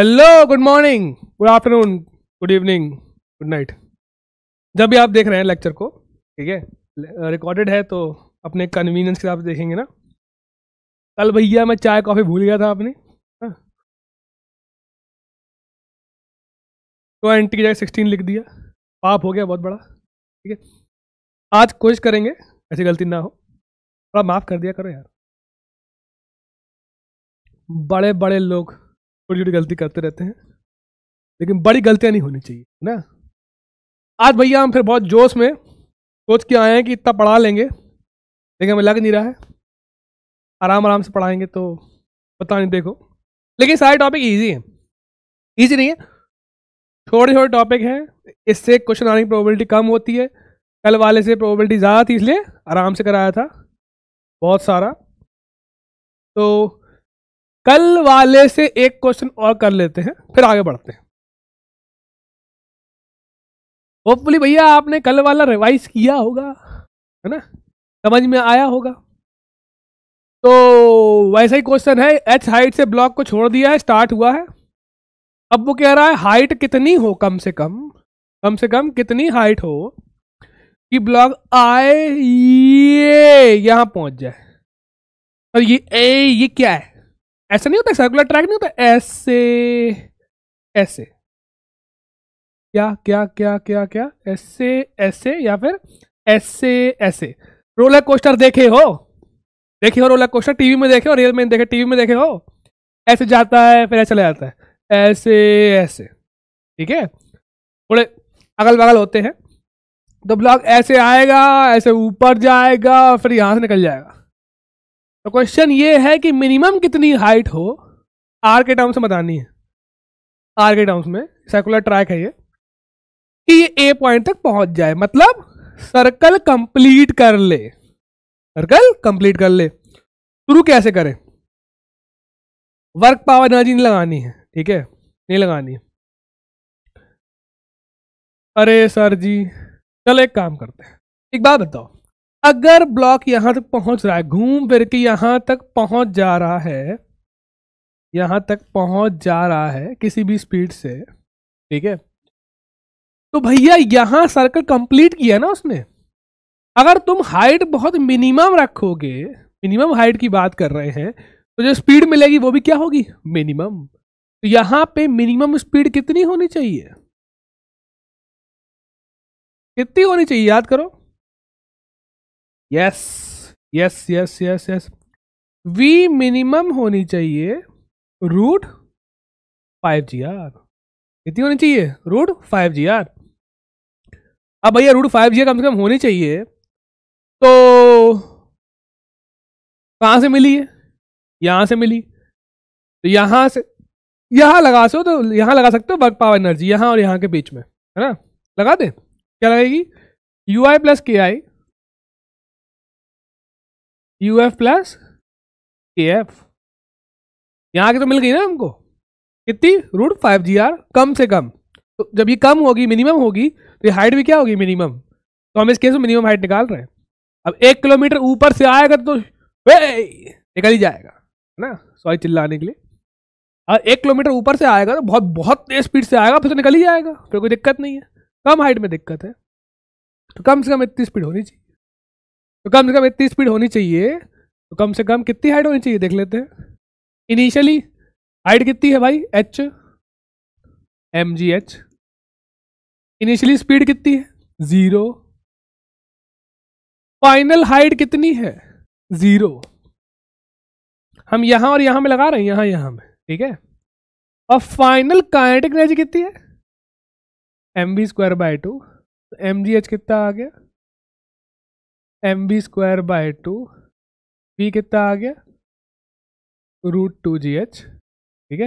Hello good morning good afternoon good evening good night जब भी आप देख रहे हैं लेक्चर को ठीक है रिकॉर्डेड है तो अपने कन्वीनियंस के हिसाब से देखेंगे ना कल भैया मैं चाय कॉफ़ी भूल गया था आपने ट्वेंटी हाँ। तो एंट्री जगह सिक्सटीन लिख दिया पाप हो गया बहुत बड़ा ठीक है आज कोशिश करेंगे ऐसी गलती ना हो थोड़ा माफ़ कर दिया करो यार बड़े बड़े लोग छोटी छोटी गलती करते रहते हैं लेकिन बड़ी गलतियाँ नहीं होनी चाहिए ना आज भैया हम फिर बहुत जोश में सोच के आए हैं कि इतना पढ़ा लेंगे लेकिन हमें लग नहीं रहा है आराम आराम से पढ़ाएंगे तो पता नहीं देखो लेकिन सारे टॉपिक ईजी हैं ईजी नहीं है छोटे छोटे टॉपिक हैं इससे क्वेश्चन आने की प्रोबेबिलिटी कम होती है कल वाले से प्रोबेबिलिटी ज़्यादा थी इसलिए आराम से कराया था बहुत सारा तो कल वाले से एक क्वेश्चन और कर लेते हैं फिर आगे बढ़ते हैं होपफुली भैया आपने कल वाला रिवाइज किया होगा है ना समझ में आया होगा तो वैसा ही क्वेश्चन है एच हाइट से ब्लॉक को छोड़ दिया है स्टार्ट हुआ है अब वो कह रहा है हाइट कितनी हो कम से कम कम से कम कितनी हाइट हो कि ब्लॉक आए ये यहां पहुंच जाए और ये ए ये क्या है ऐसा नहीं होता सर्कुलर ट्रैक नहीं होता ऐसे ऐसे क्या क्या क्या क्या क्या ऐसे ऐसे या फिर ऐसे ऐसे रोलर कोस्टर देखे हो देखे हो रोलर कोस्टर टीवी में देखे हो रियल में देखे टीवी में देखे हो ऐसे जाता है फिर ऐसे चला जाता है ऐसे ऐसे ठीक है थोड़े अगल बगल होते हैं तो ब्लॉग ऐसे आएगा ऐसे ऊपर जाएगा फिर यहां से निकल जाएगा तो क्वेश्चन ये है कि मिनिमम कितनी हाइट हो आर के टर्म्स में बतानी है आर के टर्म्स में सर्कुलर ट्रैक है ये कि ये ए पॉइंट तक पहुंच जाए मतलब सर्कल कंप्लीट कर ले सर्कल कंप्लीट कर ले शुरू कैसे करें वर्क पावर एनर्जी नहीं लगानी है ठीक है नहीं लगानी है अरे सर जी चलो एक काम करते हैं एक बात बताओ अगर ब्लॉक यहां तक पहुंच रहा है घूम फिर के यहां तक पहुंच जा रहा है यहां तक पहुंच जा रहा है किसी भी स्पीड से ठीक है तो भैया यहां सर्कल कंप्लीट किया ना उसने अगर तुम हाइट बहुत मिनिमम रखोगे मिनिमम हाइट की बात कर रहे हैं तो जो स्पीड मिलेगी वो भी क्या होगी मिनिमम तो यहां पे मिनिमम स्पीड कितनी होनी चाहिए कितनी होनी चाहिए याद करो yes yes yes yes yes V minimum होनी चाहिए रूट फाइव जी आर इतनी होनी चाहिए रूट फाइव जी आर अब भैया रूट फाइव जी आर कम से कम होनी चाहिए तो कहाँ से मिली है यहाँ से मिली तो यहाँ से यहाँ लगा सो तो यहाँ लगा सकते हो वर्क पावर एनर्जी यहाँ और यहाँ के बीच में है ना लगा दे क्या लगेगी you I plus K I U F plus K F यहाँ की तो मिल गई ना हमको कितनी रूट फाइव जी आर कम से कम तो जब ये कम होगी मिनिमम होगी तो ये हाइट भी क्या होगी मिनिमम तो हम इस केस में मिनिमम हाइट निकाल रहे हैं अब एक किलोमीटर ऊपर से आएगा तो निकल ही जाएगा है ना सॉरी चिल्लाने के लिए और एक किलोमीटर ऊपर से आएगा तो बहुत बहुत तेज स्पीड से आएगा फिर तो निकल ही जाएगा फिर कोई दिक्कत नहीं है कम हाइट में दिक्कत है तो कम से कम इतनी स्पीड होनी चाहिए तो कम से कम इतनी स्पीड होनी चाहिए तो कम से कम कितनी हाइट होनी चाहिए देख लेते हैं इनिशियली हाइट कितनी है भाई एच एम जी एच इनिशियली स्पीड कितनी है ज़ीरो फाइनल हाइट कितनी है ज़ीरो हम यहां और यहां में लगा रहे हैं यहां यहां में ठीक है और फाइनल काइनेटिक एनर्जी कितनी है M B square by two M ji H कितना आ गया M B square by two P कितना आ गया रूट टू जी एच ठीक है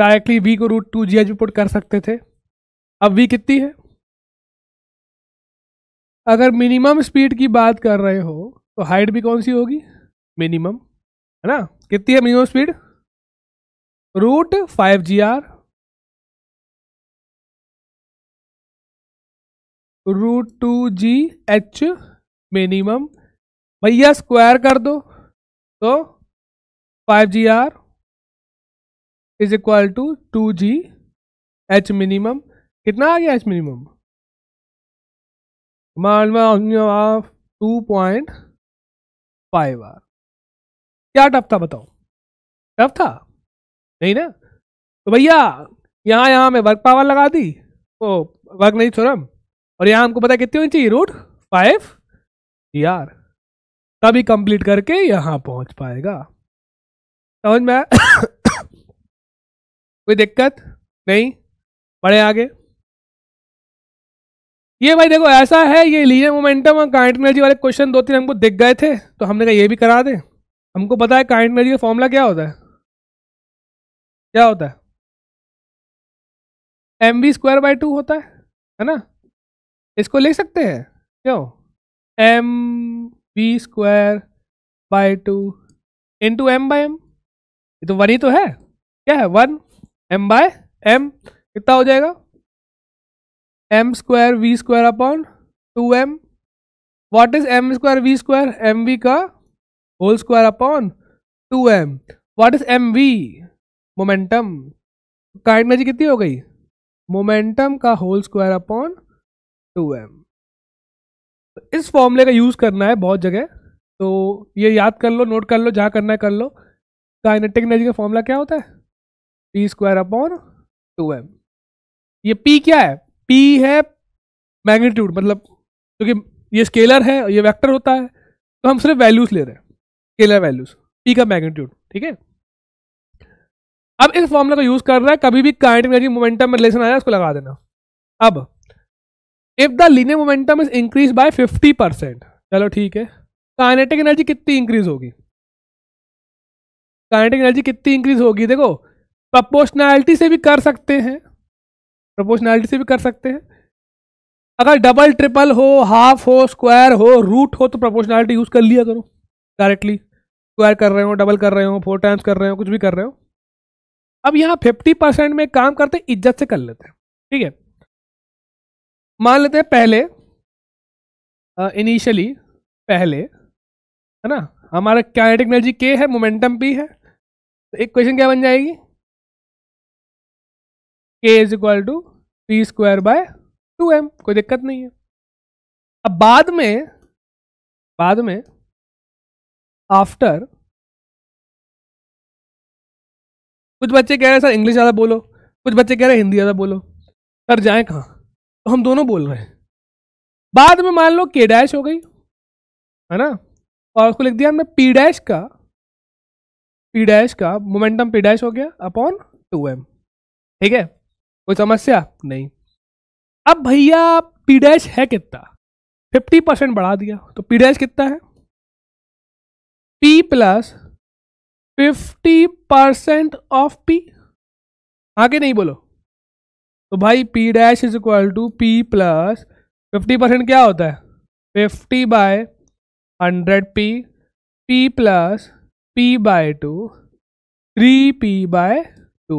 डायरेक्टली वी को रूट टू जी एच भी पुट कर सकते थे अब वी कितनी है अगर मिनिमम स्पीड की बात कर रहे हो तो हाइट भी कौन सी होगी मिनिमम है ना कितनी है minimum speed root five G are root two G H minimum भैया स्क्वायर कर दो तो five G are is equal to to G H minimum कितना आ गया H minimum of two point five are क्या टफ था बताओ टफ था नहीं ना तो भैया यहाँ यहाँ मैं वर्क पावर लगा दी ओ वर्क नहीं थ्योरम और यहाँ हमको पता कितनी होनी चाहिए रूट फाइव यार तभी कंप्लीट करके यहां पहुंच पाएगा समझ में कोई दिक्कत नहीं बढ़े आगे ये भाई देखो ऐसा है ये लीनियर मोमेंटम और काइंट एनर्जी वाले क्वेश्चन दो तीन हमको दिख गए थे तो हमने कहा ये भी करा दे हमको पता है काइंट एनर्जी का फॉर्मूला क्या होता है क्या होता है M V square by two होता है है ना इसको लिख सकते हैं क्यों M B square by two in two M by M ये तो वन ही तो है क्या है वन एम बाय एम कितना हो जाएगा M square V square upon two M what is M square V square M V का whole square upon two M what is M V momentum kind कितनी हो गई मोमेंटम का whole square upon two M इस फॉर्मूले का use करना है बहुत जगह तो ये याद कर लो नोट कर लो जहाँ करना है कर लो काइनेटिक एनर्जी का फॉर्मूला क्या होता है P square upon two M ये पी क्या है पी है मैग्नीट्यूड मतलब क्योंकि तो ये स्केलर है ये वेक्टर होता है तो हम सिर्फ वैल्यूज ले रहे हैं स्केलर वैल्यूज पी का मैग्नीट्यूड ठीक है अब इस फॉर्मूला का यूज़ कर रहा है कभी भी काइनेटिक एनर्जी मोमेंटम में रिलेशन आया उसको लगा देना अब if the linear momentum is increase by 50 percent चलो ठीक है काइनेटिक एनर्जी कितनी इंक्रीज होगी काइनेटिक एनर्जी कितनी इंक्रीज होगी देखो प्रपोशनैलिटी से भी कर सकते हैं प्रपोशनैलिटी से भी कर सकते हैं अगर डबल ट्रिपल हो हाफ हो स्क्वायर हो रूट हो तो प्रपोशनैलिटी यूज़ कर लिया करो डायरेक्टली स्क्वायर कर रहे हो डबल कर रहे हो फोर टाइम्स कर रहे हो कुछ भी कर रहे हो अब यहाँ फिफ्टी परसेंट में काम करते इज्जत से कर लेते हैं ठीक है मान लेते हैं पहले इनिशियली पहले है ना हमारा काइनेटिक एनर्जी के है मोमेंटम पी है तो एक क्वेश्चन क्या बन जाएगी K is equal to P square by two M कोई दिक्कत नहीं है अब बाद में बाद में आफ्टर कुछ बच्चे कह रहे हैं सर इंग्लिश ज़्यादा बोलो कुछ बच्चे कह रहे हैं हिंदी ज़्यादा बोलो सर जाए कहाँ तो हम दोनों बोल रहे हैं बाद में मान लो के डैश हो गई है ना और उसको लिख दिया हमने पी डैश का पी डैश का मोमेंटम पी डैश हो गया अपॉन टू एम ठीक है कोई समस्या नहीं अब भैया पी डैश है कितना फिफ्टी परसेंट बढ़ा दिया तो पी डैश कितना है P plus fifty percent of P आगे नहीं बोलो तो भाई P dash is equal to P plus fifty percent क्या होता है fifty by hundred P P plus P by two three P by two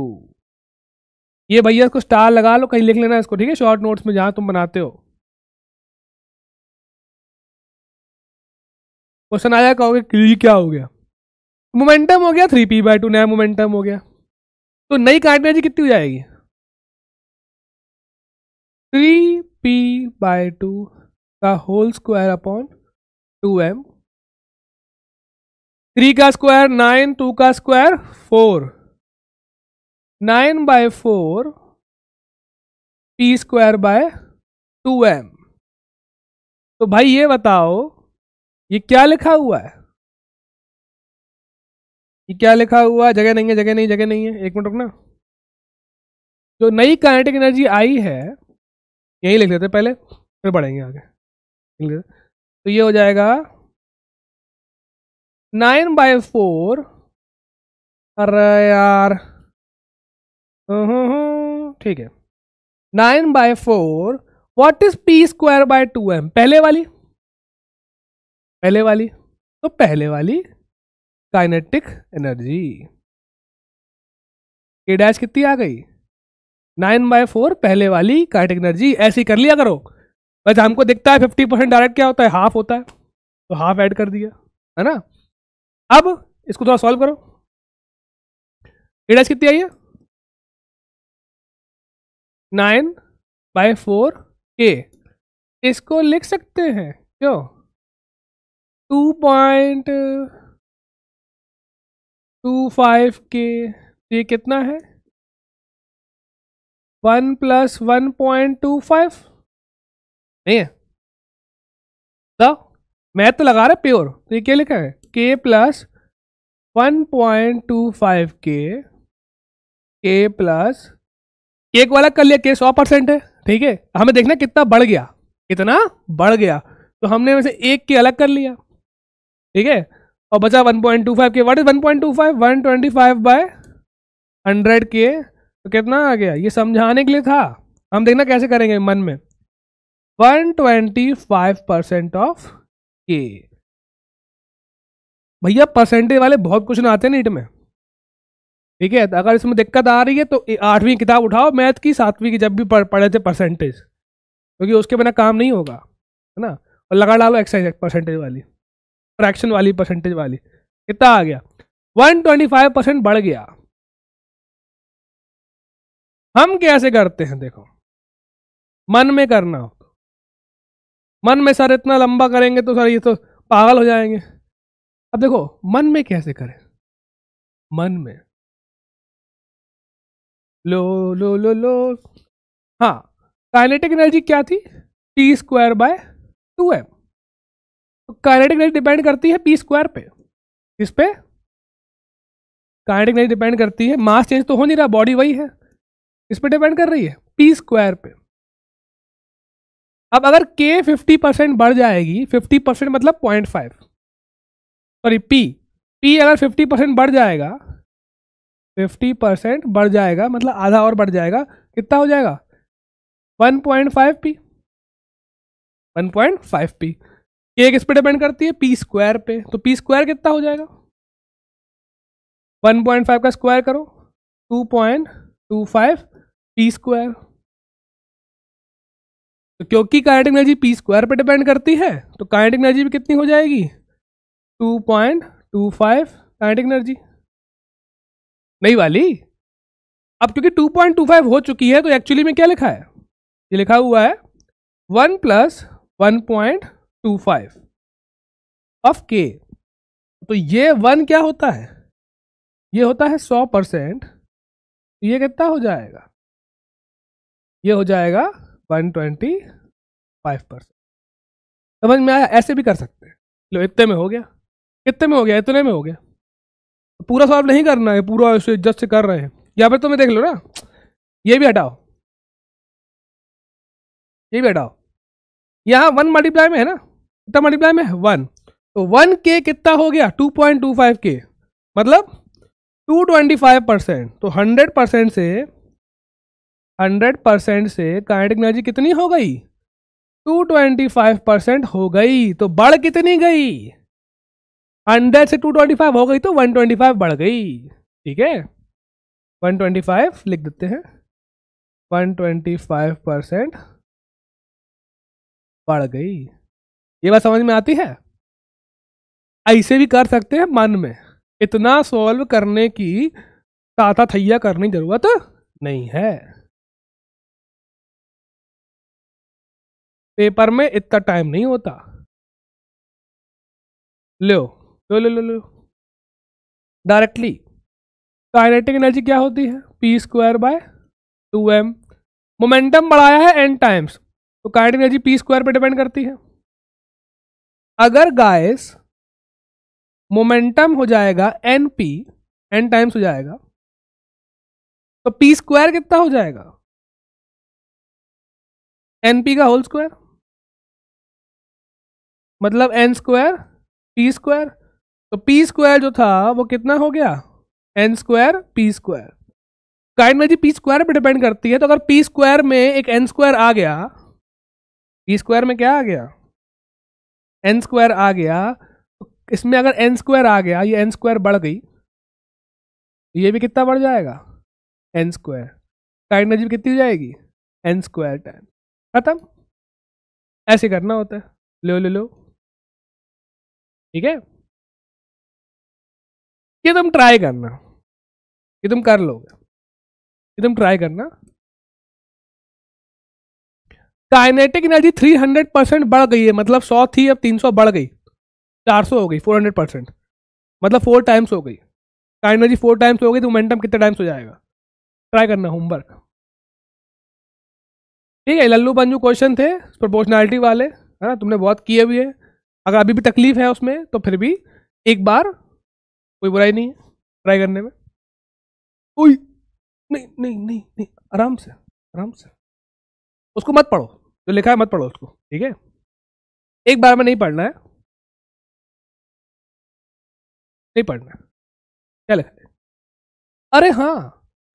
ये भैया इसको स्टार लगा लो कहीं लिख लेना इसको ठीक है शॉर्ट नोट्स में जहाँ तुम बनाते हो क्वेश्चन आया कहोगे कि क्या हो गया मोमेंटम हो गया थ्री पी बाय टू नया मोमेंटम हो गया तो नई कार्डिनर्जी कितनी हो जाएगी थ्री पी बाय टू का whole square upon two M three का स्क्वायर नाइन टू का square four nine by four P square by two M तो भाई ये बताओ ये क्या लिखा हुआ है ये क्या लिखा हुआ है जगह नहीं है जगह नहीं जगह नहीं है एक मिनट रुकना जो नई काइनेटिक एनर्जी आई है यहीं लिख लेते पहले फिर बढ़ेंगे आगे तो ये हो जाएगा नाइन बाय फोर अरे यार ठीक है nine by four what is P square by two M पहले वाली पहले वाली तो पहले वाली काइनेटिक एनर्जी के डैश कितनी आ गई नाइन बाय फोर पहले वाली काइनेटिक एनर्जी ऐसी कर लिया करो वैसे हमको दिखता है फिफ्टी परसेंट डायरेक्ट क्या होता है हाफ होता है तो हाफ ऐड कर दिया है ना अब इसको थोड़ा सॉल्व करो एडस कितनी आई है नाइन बाय फोर के इसको लिख सकते हैं क्यों टू पॉइंट टू फाइव के ये कितना है one plus one point two five नहीं है तो मैथ तो लगा रहा प्योर तो ये क्या लिखा है K plus one point two five K K plus एक वाला कर लिया के सौ परसेंट है ठीक है हमें देखना कितना बढ़ गया कितना बढ़ गया तो हमने वैसे एक के अलग कर लिया ठीक है और बचा 1.25 के व्हाट इज 1.25 125 बाय 100 के तो कितना आ गया ये समझाने के लिए था हम देखना कैसे करेंगे मन में 125 परसेंट ऑफ के भैया परसेंटेज वाले बहुत कुछ ना आते नीट में ठीक है अगर इसमें दिक्कत आ रही है तो आठवीं किताब उठाओ मैथ की सातवीं की जब भी पढ़े थे परसेंटेज क्योंकि उसके बिना काम नहीं होगा है ना और लगा डालो एक्सरसाइज परसेंटेज वाली फ्रैक्शन वाली परसेंटेज वाली कितना आ गया 125 परसेंट बढ़ गया हम कैसे करते हैं देखो मन में करना हो तो मन में सर इतना लंबा करेंगे तो सर ये तो पागल हो जाएंगे अब देखो मन में कैसे करें मन में लो लो लो लो हाँ काइनेटिक एनर्जी क्या थी T square by two M तो काइनेटिक एनर्जी डिपेंड करती है पी स्क्वायर पे किस पे काइनेटिक एनर्जी डिपेंड करती है मास चेंज तो हो नहीं रहा बॉडी वही है इस पर डिपेंड कर रही है पी स्क्वायर पे अब अगर के फिफ्टी परसेंट बढ़ जाएगी फिफ्टी परसेंट मतलब point five sorry P P अगर फिफ्टी परसेंट बढ़ जाएगा फिफ्टी परसेंट बढ़ जाएगा मतलब आधा और बढ़ जाएगा कितना हो जाएगा one point five P one point five P के किस पे डिपेंड करती है पी स्क्वायर पे तो पी स्क्वायर कितना हो जाएगा वन पॉइंट फाइव का स्क्वायर करो two point two five P square तो क्योंकि काइनेटिक एनर्जी पी स्क्वायर पर डिपेंड करती है तो काइनेटिक एनर्जी भी कितनी हो जाएगी two point two five kinetic energy नहीं वाली अब क्योंकि टू पॉइंट टू फाइव हो चुकी है तो एक्चुअली में क्या लिखा है ये लिखा हुआ है one plus one point two five of K तो ये वन क्या होता है ये होता है सौ परसेंट तो ये कितना हो जाएगा ये हो जाएगा 125 परसेंट समझ में आया ऐसे भी कर सकते हैं लो इतने में हो गया कितने में हो गया इतने में हो गया पूरा सॉल्व नहीं करना है पूरा उसे इज्जत से कर रहे हैं या फिर तुम्हें तो देख लो ना ये भी हटाओ ये भी हटाओ यहाँ वन मल्टीप्लाई में है ना कितना मल्टीप्लाई में वन तो वन के कितना हो गया to point two five K मतलब टू ट्वेंटी फाइव परसेंट तो हंड्रेड परसेंट से हंड्रेड परसेंट से काइनेटिक एनर्जी कितनी हो गई टू ट्वेंटी फाइव परसेंट हो गई तो बढ़ कितनी गई हंड्रेड से टू ट्वेंटी फाइव हो गई तो वन ट्वेंटी फाइव बढ़ गई ठीक है वन ट्वेंटी फाइव लिख देते हैं वन ट्वेंटी फाइव परसेंट बढ़ गई ये बात समझ में आती है ऐसे भी कर सकते हैं मन में इतना सॉल्व करने की ताता थैया करने की जरूरत नहीं है पेपर में इतना टाइम नहीं होता लो लो लो लो लो डायरेक्टली काइनेटिक एनर्जी क्या होती है P square by two M momentum बढ़ाया है एन टाइम्स तो काइनेटिक एनर्जी पी स्क्वायर पर डिपेंड करती है अगर गाइस मोमेंटम हो जाएगा एन पी एन टाइम्स हो जाएगा तो पी स्क्वायर कितना हो जाएगा एन पी का होल स्क्वायर मतलब एन स्क्वायर पी स्क्वायर तो पी स्क्वायर जो था वो कितना हो गया N square P square kind में जी पी स्क्वायर पर डिपेंड करती है तो अगर पी स्क्वायर में एक एन स्क्वायर आ गया पी स्क्वायर में क्या आ गया एन स्क्वायर आ गया तो इसमें अगर एन स्क्वायर आ गया ये एन स्क्वायर बढ़ गई ये भी कितना बढ़ जाएगा एन स्क्वायर काइंड में जी कितनी हो जाएगी एन स्क्वायर टेन खत्म ऐसे करना होता है लो लो लो ठीक है ये तुम ट्राई करना ये तुम कर लोगे ये तुम ट्राई करना काइनेटिक एनर्जी 300 परसेंट बढ़ गई है मतलब 100 थी अब 300 बढ़ गई 400 हो गई 400 परसेंट मतलब फोर टाइम्स हो गई काइनर्जी फोर टाइम्स हो गई तो मोमेंटम कितने टाइम्स हो जाएगा ट्राई करना होमवर्क ठीक है लल्लू पंजू क्वेश्चन थे प्रोपोर्शनैलिटी वाले है ना तुमने बहुत किए भी है अगर अभी भी तकलीफ है उसमें तो फिर भी एक बार कोई बुराई नहीं है ट्राई करने में कोई नहीं नहीं नहीं नहीं आराम से आराम से उसको मत पढ़ो जो लिखा है मत पढ़ो उसको ठीक है एक बार में नहीं पढ़ना है नहीं पढ़ना है क्या लिखा है अरे हाँ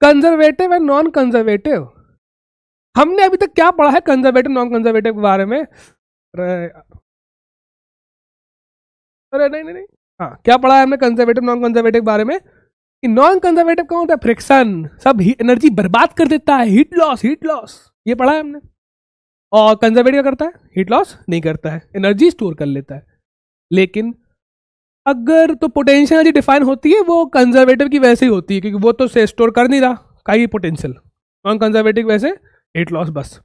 कंजर्वेटिव एंड नॉन कंजर्वेटिव हमने अभी तक क्या पढ़ा है कंजर्वेटिव नॉन कंजर्वेटिव के बारे में अरे नहीं नहीं नहीं हाँ क्या पढ़ा है हमने कंजर्वेटिव नॉन कंजर्वेटिव बारे में कि नॉन कंजर्वेटिव कौन होता है फ्रिक्शन सब एनर्जी बर्बाद कर देता है हीट लॉस हीट लॉस ये पढ़ा है हमने और कंजर्वेटिव क्या करता है हीट लॉस नहीं करता है एनर्जी स्टोर कर लेता है लेकिन अगर तो पोटेंशियल एनर्जी डिफाइन होती है वो कंजर्वेटिव की वैसे ही होती है क्योंकि वो तो से स्टोर कर नहीं रहा का ही पोटेंशियल नॉन कंजर्वेटिव वैसे हीट लॉस बस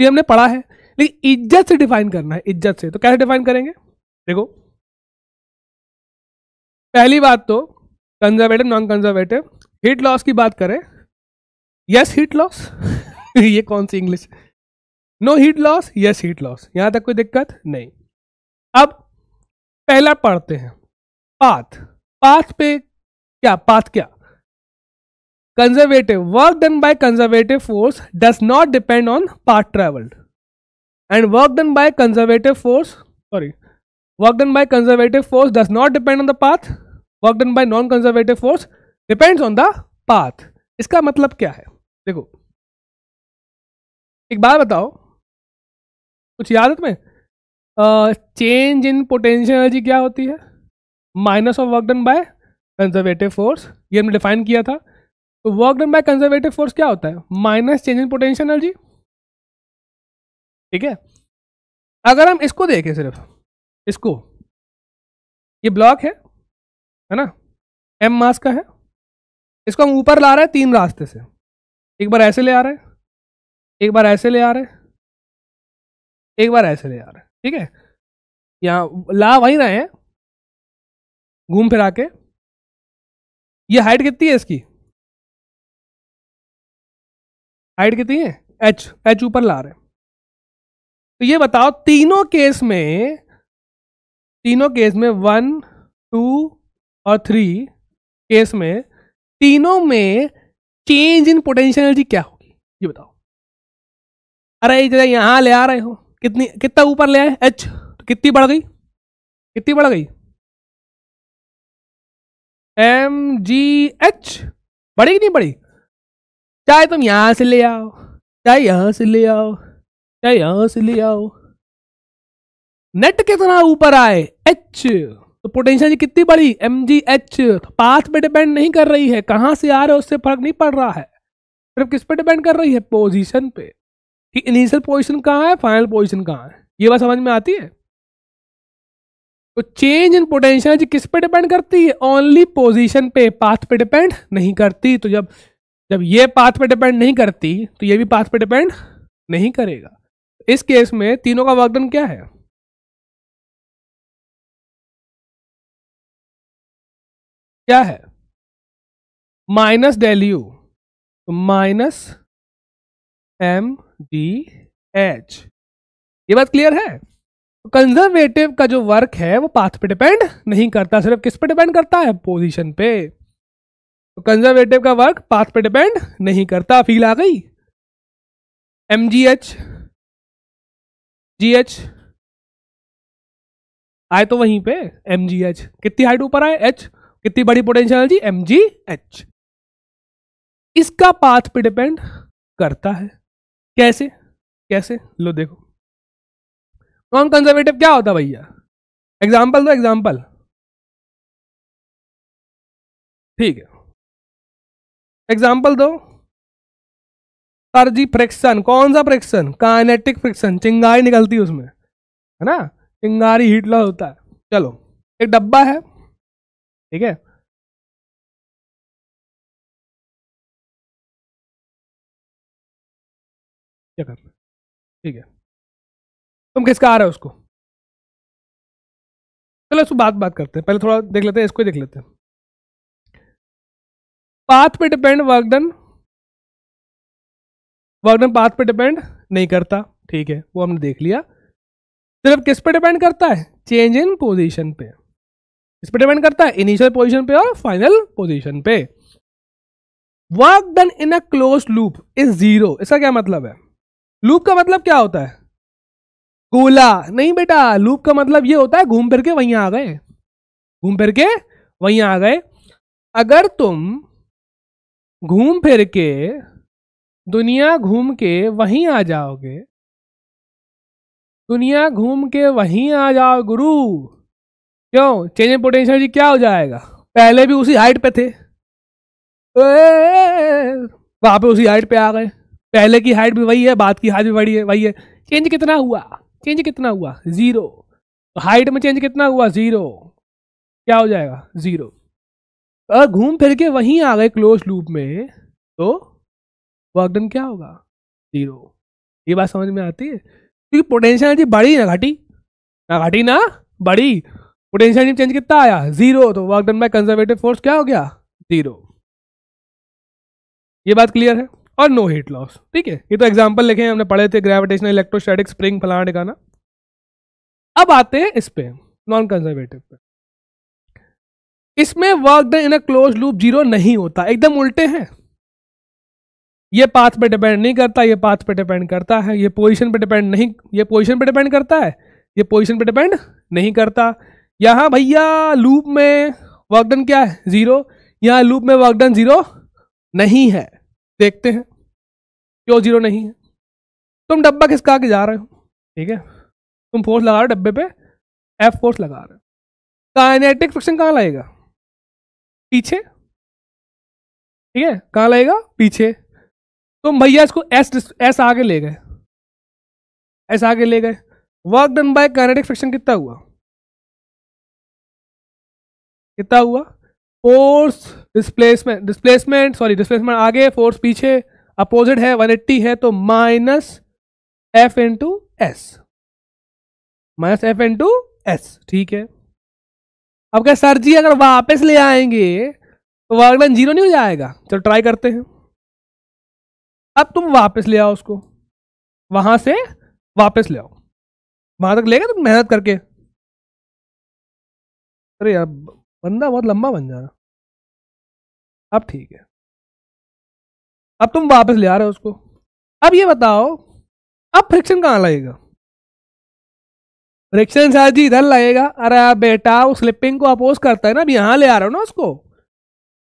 ये हमने पढ़ा है लेकिन इज्जत से डिफाइन करना है इज्जत से तो कैसे डिफाइन करेंगे देखो पहली बात तो conservative non conservative hit loss की बात करें यस हिट लॉस ये कौन सी English no heat loss yes heat loss यहां तक कोई दिक्कत नहीं अब पहला पढ़ते हैं पाथ पाथ पे क्या पाथ क्या conservative work done by conservative force does not depend on path travelled and work done by conservative force sorry work done by conservative force does not depend on the path work done by non conservative force depends on the path इसका मतलब क्या है देखो एक बार बताओ कुछ याद है तुम्हें चेंज इन पोटेंशियल एनर्जी क्या होती है minus of work done by conservative force ये हमने डिफाइन किया था तो work done by conservative force क्या होता है minus change in potential energy ठीक है अगर हम इसको देखें सिर्फ इसको ये ब्लॉक है है ना एम मास का है इसको हम ऊपर ला रहे हैं तीन रास्ते से एक बार ऐसे ले आ रहे हैं एक बार ऐसे ले आ रहे हैं एक बार ऐसे ले आ रहे हैं ठीक है यहाँ ला वहीं रहे हैं घूम फिरा के ये हाइट कितनी है इसकी हाइट कितनी है एच एच ऊपर ला रहे हैं तो ये बताओ तीनों केस में तीनों केस में वन टू और थ्री केस में तीनों में चेंज इन पोटेंशियल एनर्जी क्या होगी ये बताओ अरे जरा यहाँ ले आ रहे हो कितनी कितना ऊपर ले आए एच तो कितनी बढ़ गई कितनी बढ़ गई एम जी एच बढ़ी कि नहीं बड़ी चाहे तुम यहाँ से ले आओ चाहे यहाँ से ले आओ चाहे यहाँ से ले आओ नेट कितना ऊपर आए एच तो पोटेंशियल कितनी बड़ी एम जी एच पाथ पे डिपेंड नहीं कर रही है कहाँ से आ रहे उससे फर्क नहीं पड़ रहा है सिर्फ किस पे डिपेंड कर रही है पोजीशन पे कि इनिशियल पोजीशन कहाँ है फाइनल पोजीशन कहाँ है ये बात समझ में आती है तो चेंज इन पोटेंशियल जी किस पे डिपेंड करती है ओनली पोजीशन पे पाथ पे डिपेंड नहीं करती तो जब जब ये पाथ पे डिपेंड नहीं करती तो ये भी पाथ पे डिपेंड नहीं करेगा इस केस में तीनों का वर्कडन क्या है क्या है माइनस डेल यू तो माइनस एम डी एच ये बात क्लियर है तो कंजर्वेटिव का जो वर्क है वो पाथ पे डिपेंड नहीं करता सिर्फ किस पे डिपेंड करता है पोजीशन पे तो कंजर्वेटिव का वर्क पाथ पे डिपेंड नहीं करता फील आ गई एम जी एच जी एच आए तो वहीं पे एम जी एच कितनी हाइट ऊपर आए एच कितनी बड़ी पोटेंशियल एनर्जी एम जी एच इसका पाथ पे डिपेंड करता है कैसे कैसे लो देखो नॉन कंजर्वेटिव क्या होता भैया एग्जाम्पल दो एग्जाम्पल ठीक है एग्जाम्पल दो सर फ्रिक्शन कौन सा फ्रिक्शन काइनेटिक फ्रिक्शन चिंगारी निकलती है उसमें है ना चिंगारी हीट लॉस होता है चलो एक डब्बा है ठीक है क्या कर ठीक है तुम किसका आ रहा है उसको चलो इसको बात बात करते हैं पहले थोड़ा देख लेते हैं इसको ही देख लेते हैं पाथ पे डिपेंड वर्कडन वर्कडन पाथ पे डिपेंड नहीं करता ठीक है वो हमने देख लिया सिर्फ किस पे डिपेंड करता है चेंज इन पोजीशन पे इस पर डिपेंड करता है इनिशियल पोजिशन पे और फाइनल पोजिशन पे work done in a close loop is zero इसका क्या मतलब है लूप का मतलब क्या होता है गोला नहीं बेटा लूप का मतलब ये होता है घूम फिर के वहीं आ गए घूम फिर के वहीं आ गए अगर तुम घूम फिर के दुनिया घूम के वहीं आ जाओगे दुनिया घूम के वहीं आ जाओ गुरु क्यों चेंज इन पोटेंशियल एनर्जी क्या हो जाएगा पहले भी उसी हाइट पे थे वहां पे उसी हाइट पे आ गए पहले की हाइट भी वही है बाद की हाइट भी बड़ी है वही है चेंज कितना हुआ चेंज कितना हुआ ज़ीरो हाइट में चेंज कितना हुआ ज़ीरो क्या हो जाएगा ज़ीरो अगर घूम फिर के वहीं आ गए क्लोज लूप में तो वर्कडन क्या होगा ज़ीरो ये बात समझ में आती है क्योंकि पोटेंशियल एनर्जी बड़ी ना घटी ना घटी ना बड़ी पोटेंशियल एनर्जी चेंज कितना आया जीरो तो work done by conservative force क्या हो गया जीरो ये बात क्लियर है और नो हीट लॉस ठीक है ये तो एग्जांपल लिखे हैं हमने पढ़े थे ग्रेविटेशनल इलेक्ट्रोस्टैटिक स्प्रिंग फलाना ठिकाना अब आते हैं इस पे नॉन कंजर्वेटिव पे इसमें work done in a close loop zero नहीं होता एकदम उल्टे हैं ये पाथ पे डिपेंड नहीं करता ये पाथ पे डिपेंड करता है ये पोजीशन पे डिपेंड नहीं ये पोजीशन पे डिपेंड करता है ये पोजीशन पे डिपेंड नहीं करता यहाँ भैया लूप में वर्कडन क्या है जीरो यहाँ लूप में वर्कडन जीरो नहीं है देखते हैं क्यों जीरो नहीं है तुम डब्बा खिसका के जा रहे हो ठीक है तुम फोर्स लगा रहे हो डब्बे पे एफ फोर्स लगा रहे हो काइनेटिक फ्रिक्शन कहाँ लगेगा पीछे ठीक है कहाँ लगेगा पीछे तुम भैया इसको एस एस आगे ले गए एस आगे ले गए work done by kinetic friction कितना हुआ कितना हुआ force displacement displacement sorry displacement आगे फोर्स पीछे अपोजिट है 180 है तो minus F into S minus F into S ठीक है अब क्या सर जी अगर वापस ले आएंगे तो वर्क डन जीरो नहीं हो जाएगा चलो ट्राई करते हैं अब तुम वापस ले आओ उसको वहां से वापस ले आओ वहां तक लेगा तुम मेहनत करके अरे यार बंदा बहुत लंबा बन जाना अब ठीक है अब तुम वापस ले आ रहे हो उसको अब ये बताओ अब फ्रिक्शन कहाँ लगेगा फ्रिक्शन शायद जी इधर लगेगा अरे बेटा वो स्लिपिंग को अपोज करता है ना अब यहां ले आ रहे हो ना उसको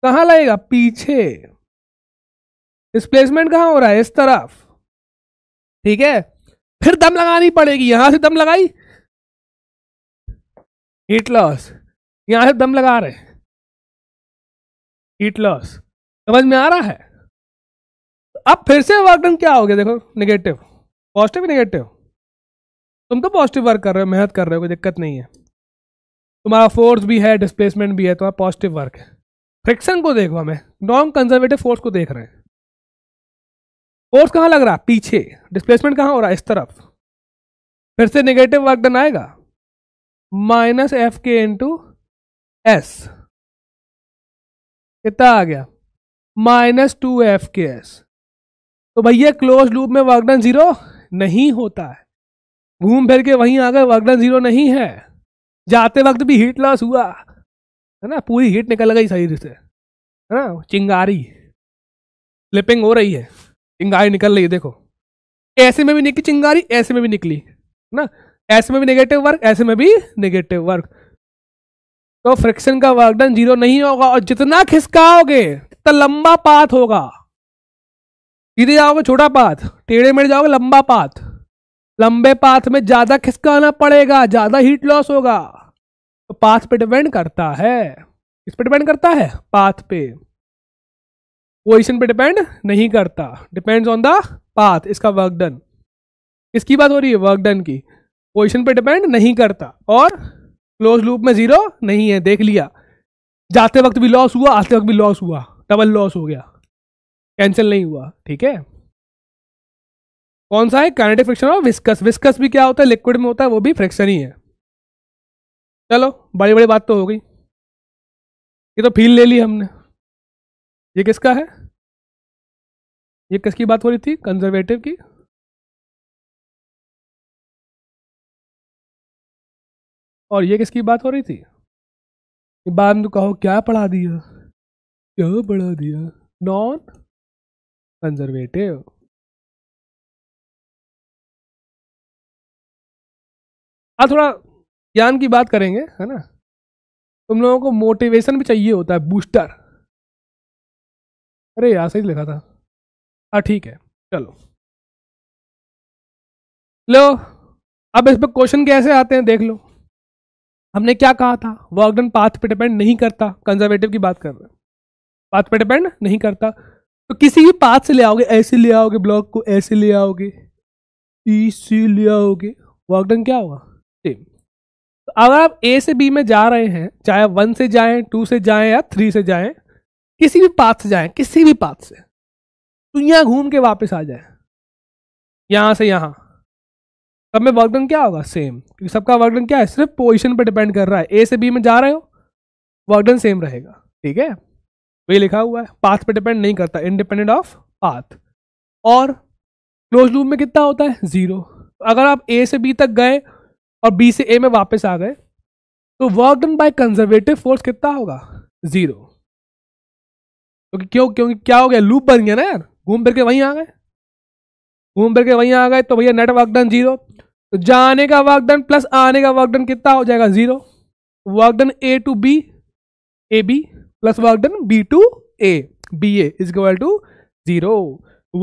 कहाँ लगेगा पीछे डिस्प्लेसमेंट कहाँ हो रहा है इस तरफ ठीक है फिर दम लगानी पड़ेगी यहां से दम लगाई हीट लॉस यहां से दम लगा रहे हीट लॉस समझ में आ रहा है अब फिर से वर्क डन क्या हो गया देखो नेगेटिव पॉजिटिव नेगेटिव तुम तो पॉजिटिव वर्क कर रहे हो मेहनत कर रहे हो कोई दिक्कत नहीं है तुम्हारा फोर्स भी है डिस्प्लेसमेंट भी है तुम्हारा पॉजिटिव वर्क है फ्रिक्शन को देखो हमें नॉन कंजर्वेटिव फोर्स को देख रहे हैं फोर्स कहाँ लग रहा है पीछे डिस्प्लेसमेंट कहाँ हो रहा है इस तरफ फिर से नेगेटिव वर्क डन आएगा minus F K into S कितना आ गया minus two F K S तो भैया क्लोज लूप में वर्कडन जीरो नहीं होता है घूम फिर के वहीं आ गए वर्कडन जीरो नहीं है जाते वक्त भी हीट लॉस हुआ है ना पूरी हीट निकल गई शरीर से है ना चिंगारी स्लिपिंग हो रही है चिंगारी निकल रही है देखो ऐसे में भी निकली चिंगारी ऐसे में भी निकली है ना ऐसे में भी नेगेटिव वर्क ऐसे में भी नेगेटिव वर्क तो फ्रिक्शन का वर्कडन जीरो नहीं होगा और जितना खिसकाओगे उतना लंबा पाथ होगा सीधे जाओगे छोटा पाथ टेढ़े मेढ़े जाओगे लंबा पाथ लंबे पाथ में ज़्यादा खिसकाना पड़ेगा ज़्यादा हीट लॉस होगा तो पाथ पे डिपेंड करता है इस पे डिपेंड करता है पाथ पे पोजिशन पे डिपेंड नहीं करता डिपेंड्स ऑन द पाथ इसका वर्कडन इसकी बात हो रही है वर्कडन की पोजिशन पे डिपेंड नहीं करता और क्लोज लूप में जीरो नहीं है देख लिया जाते वक्त भी लॉस हुआ आते वक्त भी लॉस हुआ डबल लॉस हो गया कैंसिल नहीं हुआ ठीक है कौन सा है कैनेटिक फ्रिक्शन और विस्कस विस्कस भी क्या होता है लिक्विड में होता है वो भी फ्रिक्शन ही है चलो बड़ी बड़ी बात तो हो गई ये तो फील ले ली हमने ये किसका है ये किसकी बात हो रही थी कंजर्वेटिव की और ये किसकी बात हो रही थी बाद में कहो क्या पढ़ा दिया क्या पढ़ा दिया नॉन कंजर्वेटिव आज थोड़ा ज्ञान की बात करेंगे है ना तुम लोगों को मोटिवेशन भी चाहिए होता है बूस्टर अरे यार ही लिखा था हाँ ठीक है चलो लो अब इस पर क्वेश्चन कैसे आते हैं देख लो हमने क्या कहा था वर्क डन पाथ पे डिपेंड नहीं करता कंजर्वेटिव की बात कर रहे पाथ पे डिपेंड नहीं करता तो किसी भी पाथ से ले आओगे ऐसे ले आओगे ब्लॉक को ऐसे ले आओगे इसी ले आओगे वर्क डन क्या होगा सेम तो अगर आप ए से बी में जा रहे हैं चाहे आप वन से जाएं टू से जाएं या थ्री से जाएं किसी भी पाथ से जाएं किसी भी पाथ से तो यहाँ घूम के वापस आ जाए यहाँ से यहाँ सब में वर्कडन क्या होगा सेम क्योंकि सबका वर्कडन क्या है सिर्फ पोजिशन पर डिपेंड कर रहा है ए से बी में जा रहे हो वर्कडन सेम रहेगा ठीक है वही लिखा हुआ है पाथ पर डिपेंड नहीं करता इंडिपेंडेंट ऑफ पाथ और क्लोज लूप में कितना होता है ज़ीरो अगर आप ए से बी तक गए और बी से ए में वापस आ गए तो work done by conservative force कितना होगा ज़ीरो क्योंकि तो क्यों क्योंकि क्या हो गया लूप बन गया ना यार घूम फिर के वहीं आ गए घूम फिर के वहीं आ गए तो भैया नेट वर्क डन जीरो तो जाने का वर्कडन प्लस आने का वर्क डन कितना हो जाएगा zero work done A to B A B plus work done B to A B A is equal to zero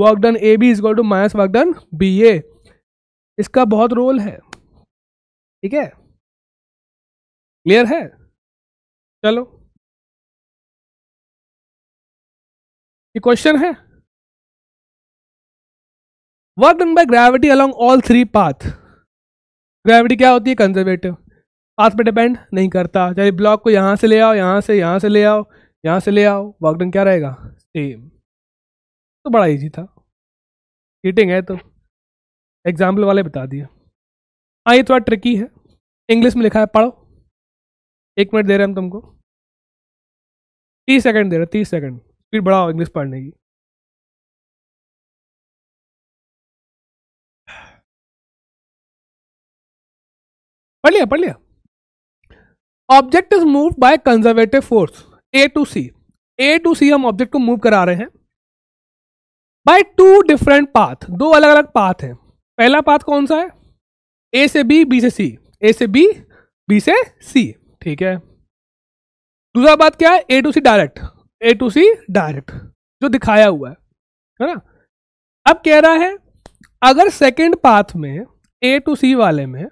work done A B is equal to minus work done B A इसका बहुत role है ठीक है clear है चलो ये question है work done by gravity along all three path gravity क्या होती है कंजर्वेटिव पाथ पे डिपेंड नहीं करता चाहे ब्लॉक को यहाँ से ले आओ यहाँ से यहाँ से ले आओ यहाँ से ले आओ वर्कडन क्या रहेगा सेम तो बड़ा इजी था हीटिंग है तो एग्जाम्पल वाले बता दिए हाँ ये थोड़ा ट्रिकी है इंग्लिश में लिखा है पढ़ो एक मिनट दे रहे हम तुमको तीस सेकंड दे रहे तीस सेकंड स्पीड बढ़ाओ इंग्लिश पढ़ने की पढ़ लिया पढ़ लिया object is move by conservative force A to C A to C हम ऑब्जेक्ट को मूव करा रहे हैं बाय टू डिफरेंट पाथ दो अलग अलग पाथ हैं पहला पाथ कौन सा है ए से बी बी से सी ए से बी बी से सी ठीक है दूसरा बात क्या है A to C direct A to C direct जो दिखाया हुआ है है ना अब कह रहा है अगर सेकेंड पाथ में ए टू सी वाले में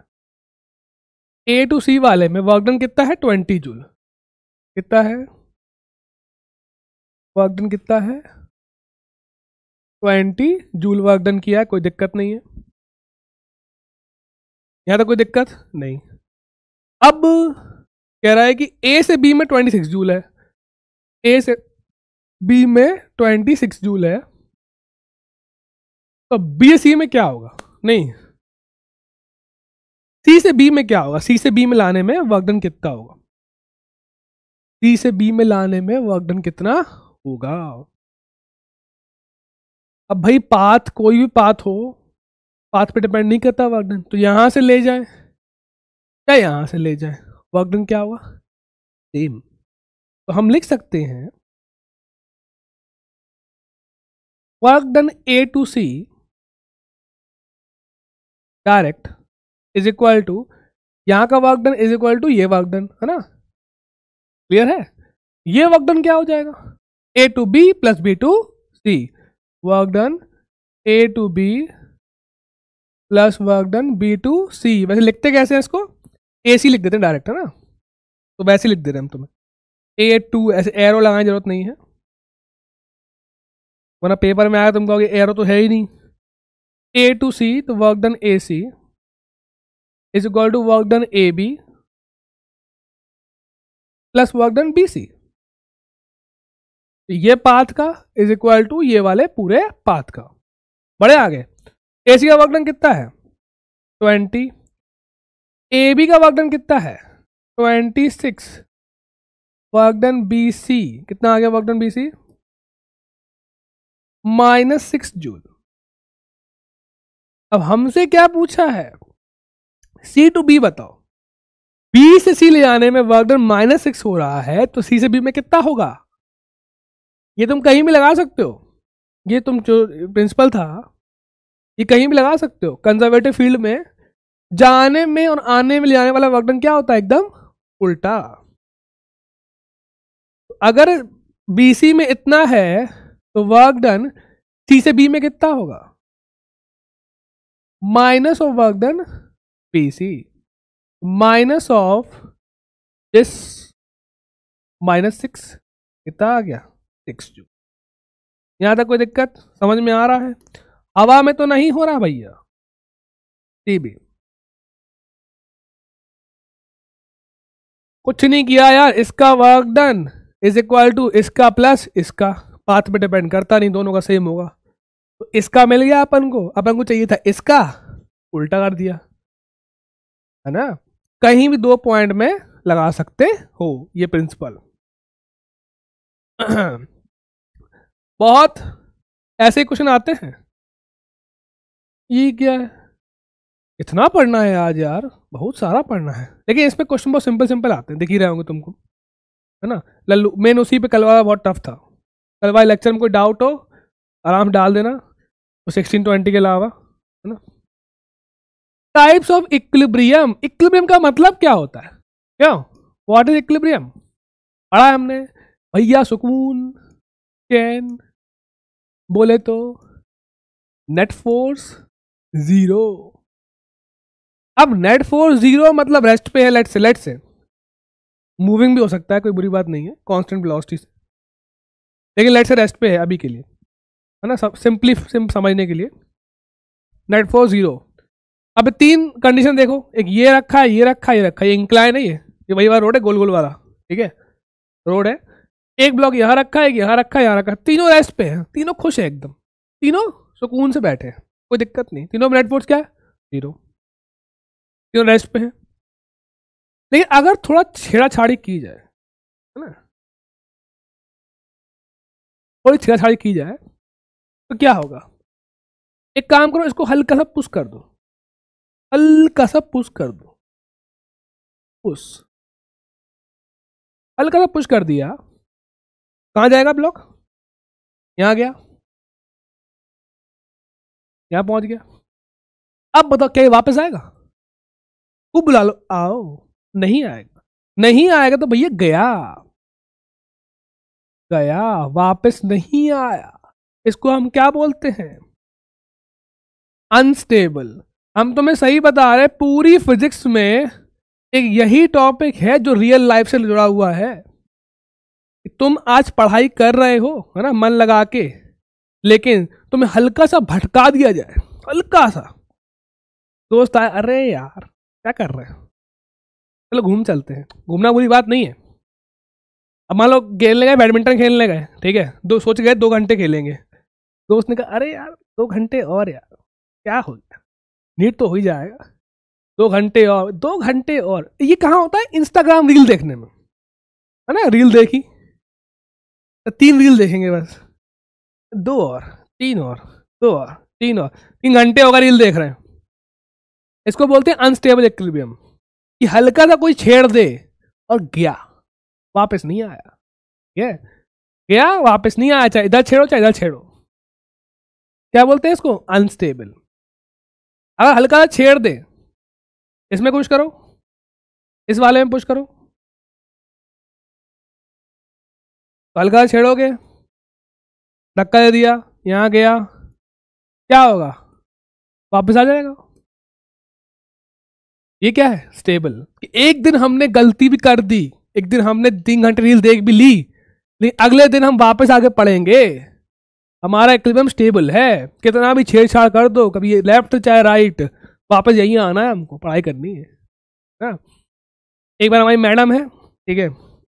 ए टू सी वाले में वर्कडन कितना है ट्वेंटी जूल कितना है वर्कडन कितना है ट्वेंटी जूल वर्कडन किया है कोई दिक्कत नहीं है यहां तक तो कोई दिक्कत नहीं अब कह रहा है कि ए से बी में ट्वेंटी सिक्स जूल है ए से बी में ट्वेंटी सिक्स जूल है तो बी सी में क्या होगा नहीं सी से बी में क्या होगा सी से बी में लाने में वर्कडन कितना होगा सी से बी में लाने में वर्कडन कितना होगा अब भाई पाथ कोई भी पाथ हो पाथ पे डिपेंड नहीं करता वर्कडन तो यहां से ले जाए क्या यहां से ले जाए वर्कडन क्या होगा सेम तो हम लिख सकते हैं work done A to C direct is equal to यहाँ का work done is equal to ये वर्क डन है ना क्लियर है ये वर्क डन क्या हो जाएगा A to B plus B to C work done A to B plus work done B to C वैसे लिखते कैसे हैं इसको ए सी लिख देते हैं डायरेक्ट है ना तो वैसे लिख दे रहे हम तुम्हें ए टू ऐसे एरो लगाने की जरूरत नहीं है वरना पेपर में आया तुम कहोगे एरो तो है ही नहीं ए टू सी तो work done A C is equal to work done AB plus work done B C ये पाथ का इज इक्वल टू ये वाले पूरे पाथ का बड़े आगे ए सी का वर्क डन कितना है ट्वेंटी ए बी का वर्क डन कितना है twenty six work done B C कितना आ गया work done B C minus six joule अब हमसे क्या पूछा है सी टू बी बताओ बी से सी ले जाने में वर्क डन माइनस सिक्स हो रहा है तो सी से बी में कितना होगा ये तुम कहीं भी लगा सकते हो ये तुम जो प्रिंसिपल था ये कहीं भी लगा सकते हो कंजर्वेटिव फील्ड में जाने में और आने में ले जाने वाला वर्कडन क्या होता है एकदम उल्टा अगर बीसी में इतना है तो वर्क डन सी से बी में कितना होगा minus of work done PC minus of this minus six कितना आ गया सिक्स जू यहां तक कोई दिक्कत समझ में आ रहा है हवा में तो नहीं हो रहा भैया टीबी कुछ नहीं किया यार इसका work done is equal to इसका प्लस इसका पाथ पे डिपेंड करता नहीं दोनों का सेम होगा तो इसका मिल गया अपन को अपन को चाहिए था इसका उल्टा कर दिया है ना कहीं भी दो पॉइंट में लगा सकते हो ये प्रिंसिपल बहुत ऐसे क्वेश्चन आते हैं ये क्या है इतना पढ़ना है आज यार बहुत सारा पढ़ना है लेकिन इसमें क्वेश्चन बहुत सिंपल सिंपल आते हैं दिख ही रहे होंगे तुमको है ना लल्लू मेन उसी पे कलवा बहुत टफ था कलवा लेक्चर में कोई डाउट हो आराम से डाल देना सिक्सटीन तो ट्वेंटी के अलावा है ना टाइप्स ऑफ इक्विलिब्रियम इक्विलिब्रियम का मतलब क्या होता है क्यों व्हाट इज इक्विलिब्रियम पढ़ा है हमने भैया सुकून चैन बोले तो नेट फोर्स जीरो अब नेट फोर्स जीरो मतलब रेस्ट पे है लेट से लेट से मूविंग भी हो सकता है कोई बुरी बात नहीं है कांस्टेंट वेलोसिटी से लेकिन लेट से रेस्ट पे है अभी के लिए है ना सिंपली सिंप समझने के लिए नेट फोर्स जीरो अब तीन कंडीशन देखो एक ये रखा है ये रखा है ये रखा है ये इंक्लाइन है ये ये वही वाला रोड है गोल गोल वाला ठीक है रोड है एक ब्लॉक यहाँ रखा है यहाँ रखा है यहाँ रखा है तीनों रेस्ट पे हैं तीनों खुश है एकदम तीनों सुकून से बैठे हैं कोई दिक्कत नहीं तीनों में फोर्स क्या है जीरो तीनों रेस्ट पे हैं लेकिन अगर थोड़ा छेड़ाछाड़ी की जाए है ना थोड़ी छेड़ाछाड़ी की जाए तो क्या होगा एक काम करो इसको हल्का सा पुश कर दो हल्का सा पुश कर दो पुश हल्का सा पुश कर दिया कहां जाएगा ब्लॉक यहां गया यहां पहुंच गया अब बताओ क्या वापस आएगा तू बुला लो आओ नहीं आएगा नहीं आएगा तो भैया गया गया वापस नहीं आया इसको हम क्या बोलते हैं अनस्टेबल हम तुम्हें सही बता रहे पूरी फिजिक्स में एक यही टॉपिक है जो रियल लाइफ से जुड़ा हुआ है तुम आज पढ़ाई कर रहे हो है ना मन लगा के लेकिन तुम्हें हल्का सा भटका दिया जाए हल्का सा दोस्त आए अरे यार क्या कर रहे हैं चलो घूम चलते हैं घूमना बुरी बात नहीं है अब मान लो खेलने गए बैडमिंटन खेलने गए ठीक है दो सोच गए दो घंटे खेलेंगे दोस्त ने कहा अरे यार दो घंटे और यार क्या हो गया नीट तो हो ही जाएगा दो घंटे और दो घंटे और ये कहाँ होता है इंस्टाग्राम रील देखने में है ना रील देखी तो तीन रील देखेंगे बस दो और तीन और दो और तीन और तीन घंटे होगा रील देख रहे हैं इसको बोलते हैं अनस्टेबल एक्लिबियम कि हल्का सा कोई छेड़ दे और गया वापस नहीं आया ये गया वापस नहीं आया चाहे इधर छेड़ो चाहे इधर छेड़ो क्या बोलते हैं इसको अनस्टेबल अगर हल्का छेड़ दे इसमें कुछ करो इस वाले में पुश करो तो हल्का छेड़ोगे धक्का दे दिया यहाँ गया क्या होगा वापस आ जाएगा ये क्या है स्टेबल कि एक दिन हमने गलती भी कर दी एक दिन हमने तीन घंटे रील देख भी ली लेकिन अगले दिन हम वापस आगे पढ़ेंगे हमारा इक्विलिब्रियम स्टेबल है कितना भी छेड़छाड़ कर दो कभी लेफ्ट चाहे राइट वापस यहीं आना है हमको पढ़ाई करनी है ना हाँ। एक बार हमारी मैडम है ठीक है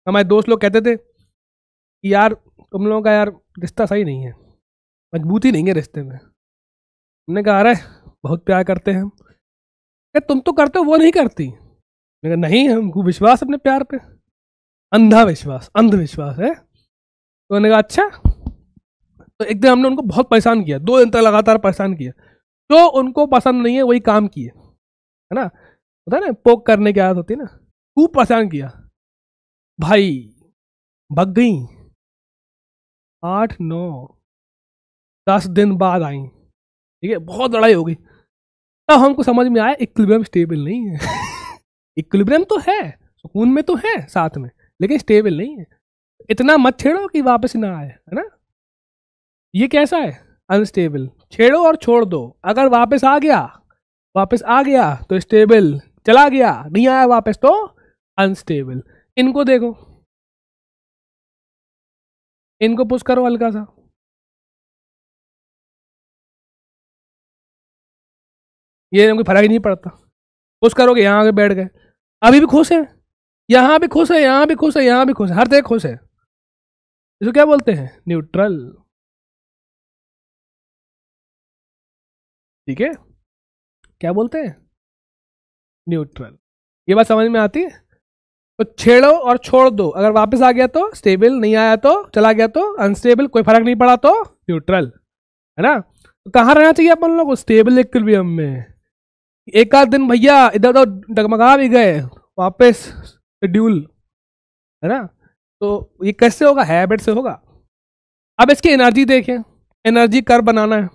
हमारे दोस्त लोग कहते थे कि यार तुम लोगों का यार रिश्ता सही नहीं है मजबूती नहीं है रिश्ते में हमने कहा अरे बहुत प्यार करते हैं हम अरे तुम तो करते हो वो नहीं करती कहा नहीं हमको विश्वास अपने प्यार पे अंधा विश्वास अंधविश्वास है तो उन्होंने कहा अच्छा तो एक दिन हमने उनको बहुत परेशान किया दो दिन तक लगातार परेशान किया जो उनको पसंद नहीं है वही काम किए है ना पता ना पोक करने की आदत होती है ना खूब परेशान किया भाई भग गई आठ नौ दस दिन बाद आई ठीक है बहुत लड़ाई हो गई तब हमको समझ में आया इक्विलिब्रियम स्टेबल नहीं है इक्विलिब्रियम तो है सुकून में तो है साथ में लेकिन स्टेबल नहीं है इतना मत छेड़ो कि वापस ना आए है ना ये कैसा है अनस्टेबल छेड़ो और छोड़ दो अगर वापस आ गया वापस आ गया तो स्टेबल चला गया नहीं आया वापस तो अनस्टेबल इनको देखो इनको पुश करो हल्का सा ये कोई फर्क ही नहीं पड़ता पुश करोगे यहाँ आगे बैठ गए अभी भी खुश है यहाँ भी खुश है यहाँ भी खुश है यहाँ भी खुश है हर जगह खुश है इसको क्या बोलते हैं न्यूट्रल ठीक है क्या बोलते हैं न्यूट्रल ये बात समझ में आती है तो छेड़ो और छोड़ दो अगर वापस आ गया तो स्टेबल नहीं आया तो चला गया तो अनस्टेबल कोई फर्क नहीं पड़ा तो न्यूट्रल है ना तो कहाँ रहना चाहिए अपन लोग स्टेबल इक्विलिब्रियम में एक आध दिन भैया इधर उधर डगमगा भी गए वापस शेड्यूल है ना तो ये कैसे होगा हैबिट से होगा अब इसकी एनर्जी देखें एनर्जी कर बनाना है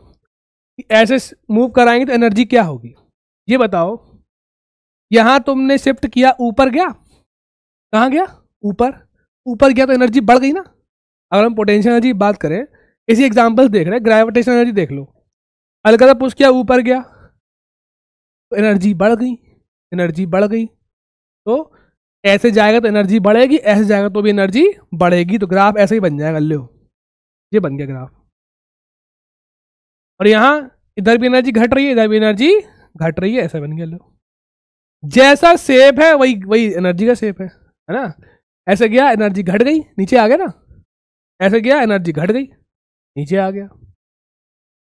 ऐसे मूव कराएंगे तो एनर्जी क्या होगी ये बताओ यहाँ तुमने शिफ्ट किया ऊपर गया कहाँ गया ऊपर ऊपर गया तो एनर्जी बढ़ गई ना अगर हम पोटेंशियल एनर्जी बात करें इसी एग्जाम्पल देख रहे हैं ग्रेविटेशन एनर्जी देख लो अलग पुश किया ऊपर गया तो एनर्जी बढ़ गई एनर्जी बढ़ गई तो ऐसे जाएगा तो एनर्जी बढ़ेगी ऐसे जाएगा तो भी एनर्जी बढ़ेगी तो ग्राफ ऐसे ही बन जाएगा लो ये बन गया ग्राफ और यहाँ इधर भी एनर्जी घट रही है इधर भी एनर्जी घट रही है ऐसा बन गया लो जैसा सेप है वही वही एनर्जी का सेप है है ना ऐसे गया एनर्जी घट गई नीचे आ गया ना ऐसे गया एनर्जी घट गई नीचे आ गया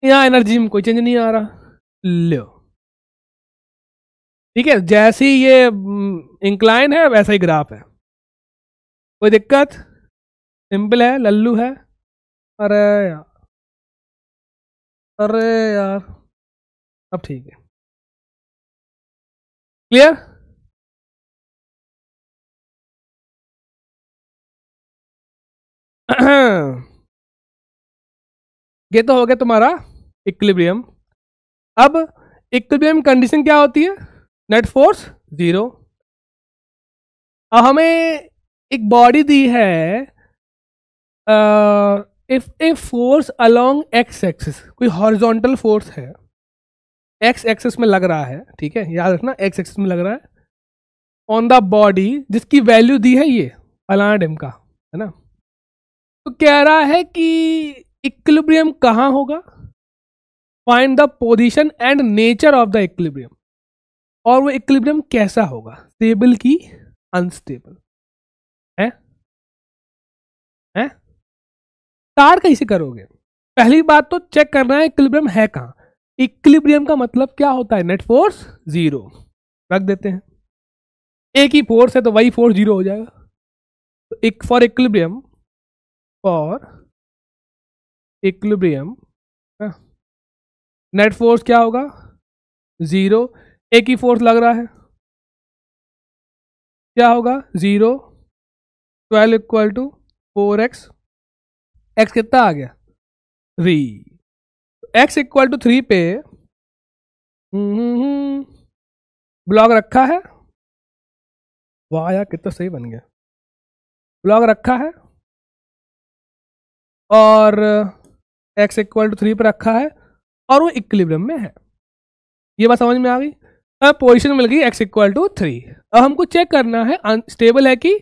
यहाँ एनर्जी में कोई चेंज नहीं आ रहा लो ठीक है जैसी ये इंक्लाइन है वैसा ही ग्राफ है कोई दिक्कत सिंपल है लल्लू है अरे यार अरे यार अब ठीक है क्लियर ये तो हो गया तुम्हारा इक्विलिब्रियम अब इक्विलिब्रियम कंडीशन क्या होती है नेट फोर्स जीरो अब हमें एक बॉडी दी है आ, if a force along X axis कोई हॉरिजॉन्टल फोर्स है एक्स एक्सिस में लग रहा है ठीक है याद रखना एक्स एक्सिस में लग रहा है ऑन द बॉडी जिसकी वैल्यू दी है ये फलाना का है ना तो कह रहा है कि इक्लिब्रियम कहाँ होगा find the position and nature of the equilibrium और वो इक्लिब्रियम कैसा होगा स्टेबल की अनस्टेबल है है स्टार कैसे करोगे पहली बात तो चेक करना है इक्लिब्रियम है कहाँ इक्लिब्रियम का मतलब क्या होता है नेट फोर्स जीरो रख देते हैं एक ही फोर्स है तो वही फोर्स जीरो हो जाएगा तो एक for equilibrium for equilibrium net force क्या होगा जीरो एक ही फोर्स लग रहा है क्या होगा zero twelve equal to four X X कितना आ गया three X equal to three पे ब्लॉग रखा है वाह यार कितना सही बन गया ब्लॉग रखा है और एक्स इक्वल टू थ्री पर रखा है और वो इक्विलिब्रियम में है ये बात समझ में आ गई अब पोजीशन मिल गई एक्स इक्वल टू थ्री अब हमको चेक करना है स्टेबल है कि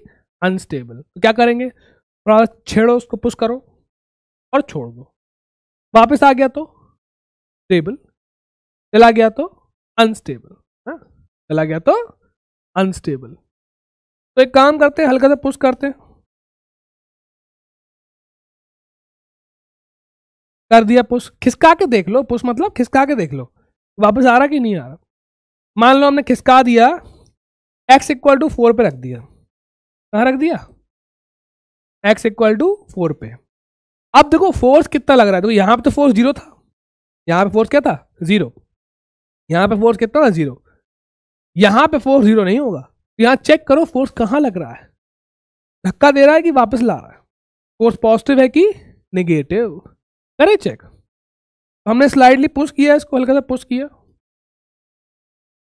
अनस्टेबल तो क्या करेंगे थोड़ा छेड़ो उसको पुश करो और छोड़ दो वापस आ गया तो स्टेबल चला गया तो अनस्टेबल हाँ? चला गया तो अनस्टेबल तो एक काम करते हैं हल्का सा पुश करते हैं कर दिया पुश खिसका के देख लो पुश मतलब खिसका के देख लो वापस आ रहा कि नहीं आ रहा मान लो हमने खिसका दिया एक्स इक्वल टू फोर पे रख दिया कहाँ रख दिया एक्स इक्वल टू फोर पे अब देखो फोर्स कितना लग रहा है देखो यहाँ पे तो फोर्स जीरो था यहाँ पे फोर्स क्या था जीरो यहाँ पे फोर्स कितना था जीरो यहाँ पे फोर्स जीरो नहीं होगा तो यहाँ चेक करो फोर्स कहाँ लग रहा है धक्का दे रहा है कि वापस ला रहा है फोर्स पॉजिटिव है कि नेगेटिव करे चेक हमने स्लाइडली पुश किया इसको हल्का सा पुश किया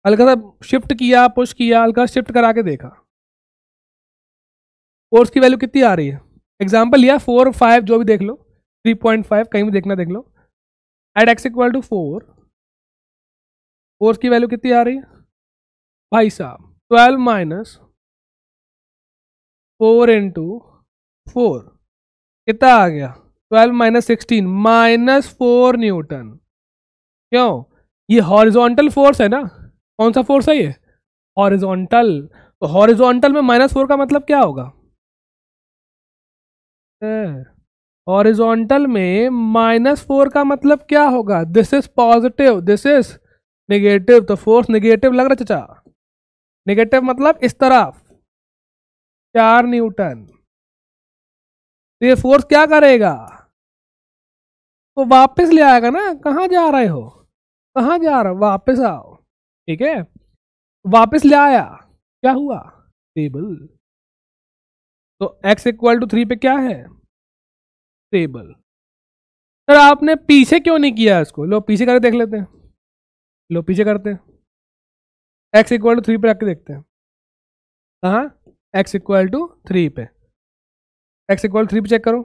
हल्का सा शिफ्ट किया पुश किया हल्का शिफ्ट करा के देखा फोर्स की वैल्यू कितनी आ रही है एग्जाम्पल लिया फोर फाइव जो भी देख लो थ्री पॉइंट फाइव कहीं भी देखना देख लो at X equal to four four की वैल्यू कितनी आ रही है भाई साहब twelve minus four into four कितना आ गया twelve minus sixteen minus four newton क्यों ये हॉरिजॉन्टल फोर्स है ना कौन सा फोर्स है ये हॉरिजॉन्टल तो हॉरिजॉन्टल में माइनस फोर का मतलब क्या होगा ऑरिजोंटल में माइनस फोर का मतलब क्या होगा this is positive this is negative तो फोर्स नेगेटिव लग रहा चचा नेगेटिव मतलब इस तरफ चार न्यूटन तो ये फोर्स क्या करेगा तो वापस ले आएगा ना कहाँ जा रहे हो कहाँ जा रहे हो वापस आओ ठीक है वापस ले आया क्या हुआ टेबल तो x इक्वल टू थ्री पे क्या है स्टेबल सर आपने पीछे क्यों नहीं किया इसको लो पीछे करके देख लेते हैं लो पीछे करते हैं x इक्वल टू थ्री पे रख के देखते हैं कहाँ x इक्वल टू थ्री पे x इक्वल थ्री पे चेक करो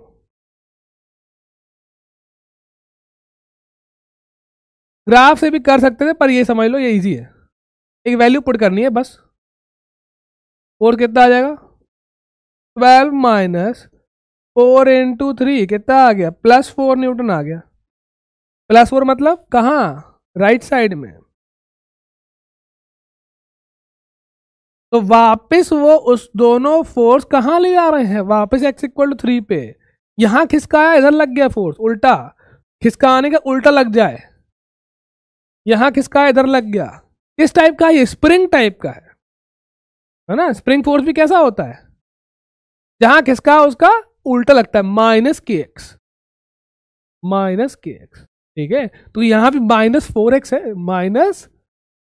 ग्राफ से भी कर सकते थे पर ये समझ लो ये इजी है एक वैल्यू पुट करनी है बस और कितना आ जाएगा twelve minus four into three कितना आ गया प्लस फोर न्यूटन आ गया प्लस फोर मतलब कहाँ राइट साइड में तो वापस वो उस दोनों फोर्स कहाँ ले जा रहे हैं वापस एक्स इक्वल टू थ्री पे यहाँ खिसकाया इधर लग गया फोर्स उल्टा खिसका आने का उल्टा लग जाए यहाँ खिसका इधर लग गया किस टाइप का है स्प्रिंग टाइप का है है ना स्प्रिंग फोर्स भी कैसा होता है जहां किसका उसका उल्टा लगता है माइनस के एक्स माइनस के एक्स ठीक है तो यहां भी माइनस फोर एक्स है माइनस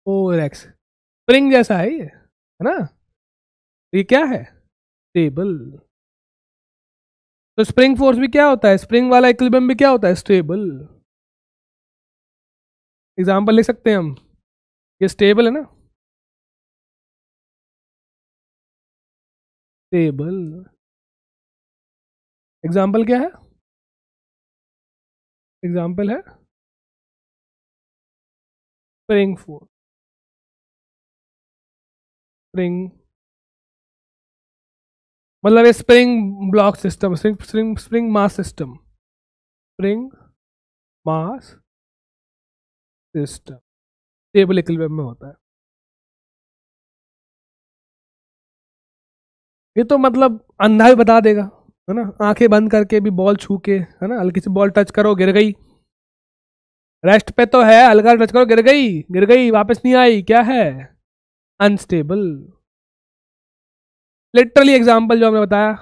फोर एक्स स्प्रिंग जैसा है ये है ना ये क्या है स्टेबल तो स्प्रिंग फोर्स भी क्या होता है स्प्रिंग वाला इक्विलिब्रियम भी क्या होता है स्टेबल एग्जाम्पल ले सकते हैं हम ये स्टेबल है ना टेबल एग्जाम्पल क्या है एग्जाम्पल है स्प्रिंग फोर स्प्रिंग मतलब spring block system spring spring spring mass system spring mass system table equipment में होता है ये तो मतलब अंधा भी बता देगा है ना आंखें बंद करके भी बॉल छू के है ना हल्की सी बॉल टच करो गिर गई रेस्ट पे तो है हल्का टच करो गिर गई गिर गई वापस नहीं आई क्या है अनस्टेबल लिटरली एग्जाम्पल जो हमने बताया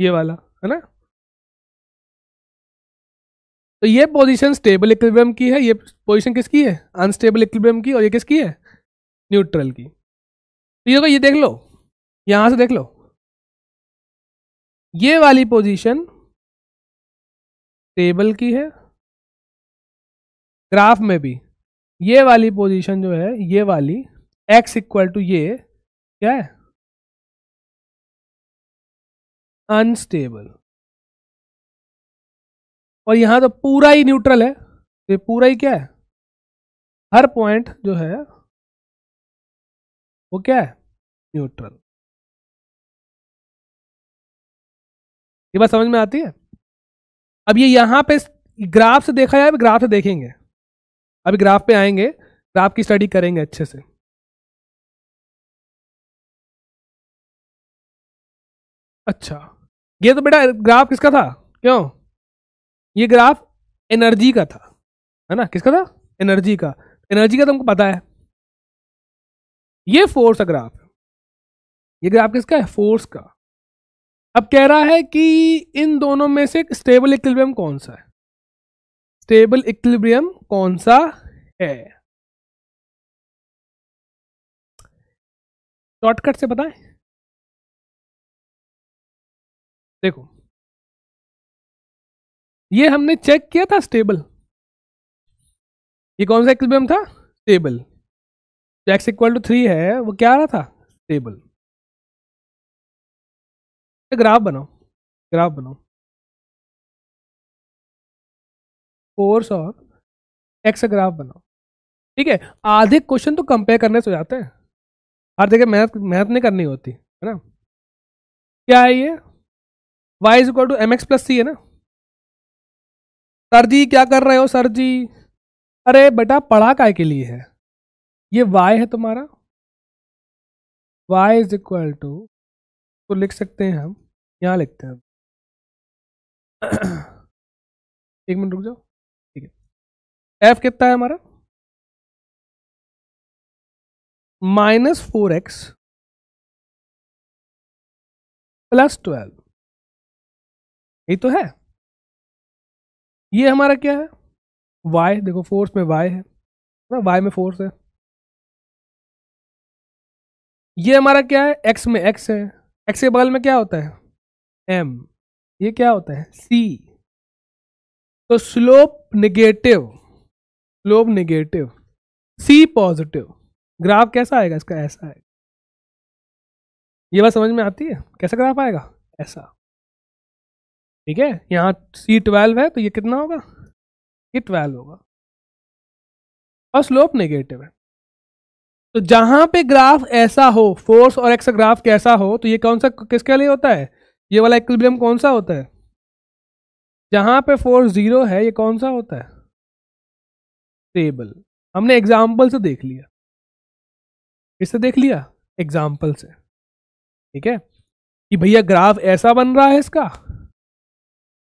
ये वाला है ना तो ये पोजीशन स्टेबल इक्विलिब्रियम की है ये पोजीशन किसकी है अनस्टेबल इक्विलिब्रियम की और ये किसकी है न्यूट्रल की तो ये तो ये देख लो यहां से देख लो ये वाली पोजीशन टेबल की है ग्राफ में भी ये वाली पोजीशन जो है ये वाली x इक्वल टू ये क्या है अनस्टेबल और यहां तो पूरा ही न्यूट्रल है तो ये पूरा ही क्या है हर पॉइंट जो है वो क्या है न्यूट्रल ये बात समझ में आती है अब ये यहाँ पे ग्राफ से देखा जाए ग्राफ से देखेंगे अभी ग्राफ पे आएंगे ग्राफ की स्टडी करेंगे अच्छे से अच्छा ये तो बेटा ग्राफ किसका था क्यों ये ग्राफ एनर्जी का था है ना किसका था एनर्जी का एनर्जी का तुमको तो पता है ये फोर्स का ग्राफ ये ग्राफ किसका है फोर्स का अब कह रहा है कि इन दोनों में से स्टेबल इक्विलिब्रियम कौन सा है स्टेबल इक्विलिब्रियम कौन सा है शॉर्टकट से बताएं देखो ये हमने चेक किया था स्टेबल ये कौन सा इक्विलिब्रियम था stable X equal to three है वो क्या आ रहा था स्टेबल ग्राफ बनाओ ग्राफ बनाओ फोर्स और एक्स ग्राफ बनाओ ठीक है आधे क्वेश्चन तो कंपेयर करने से हो जाते हैं हर जगह मेहनत मेहनत नहीं करनी होती है ना क्या है ये Y is equal to M X plus C है ना सर जी क्या कर रहे हो सर जी अरे बेटा पढ़ा काय के लिए है ये वाई है तुम्हारा वाई इज इक्वल टू तो लिख सकते हैं हम यहाँ लिखते हैं एक मिनट रुक जाओ ठीक है एफ कितना है हमारा minus four X plus twelve यही तो है ये हमारा क्या है वाई देखो फोर्स में वाई है ना वाई में फोर्स है ये हमारा क्या है एक्स में एक्स है एक्स के बगल में क्या होता है एम ये क्या होता है सी तो slope negative slope negative C positive graph कैसा आएगा इसका ऐसा आएगा ये बात समझ में आती है कैसा ग्राफ आएगा ऐसा ठीक है यहाँ सी ट्वेल्व है तो ये कितना होगा ये ट्वेल्व होगा और स्लोप नेगेटिव है तो जहां पे ग्राफ ऐसा हो फोर्स और एक्स ग्राफ कैसा हो तो ये कौन सा किसके लिए होता है ये वाला इक्विलिब्रियम कौन सा होता है जहां पे फोर्स जीरो है ये कौन सा होता है स्टेबल हमने एग्जाम्पल से देख लिया इससे देख लिया एग्जाम्पल से ठीक है कि भैया ग्राफ ऐसा बन रहा है इसका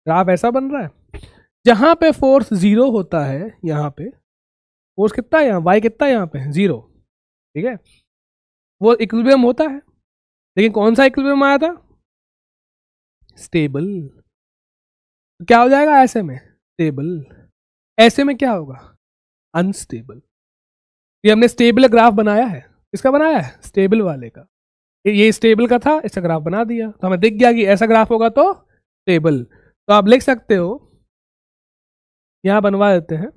ग्राफ ऐसा बन रहा है जहां पे फोर्स जीरो होता है यहां पे फोर्स कितना है यहां वाई कितना है यहां पे जीरो ठीक है वो इक्विबियम होता है लेकिन कौन सा इक्विबियम आया था स्टेबल तो क्या हो जाएगा ऐसे में स्टेबल ऐसे में क्या होगा अनस्टेबल ये हमने स्टेबल ग्राफ बनाया है इसका बनाया है स्टेबल वाले का ये स्टेबल का था ऐसा ग्राफ बना दिया तो हमें दिख गया कि ऐसा ग्राफ होगा तो स्टेबल तो आप लिख सकते हो यहाँ बनवा देते हैं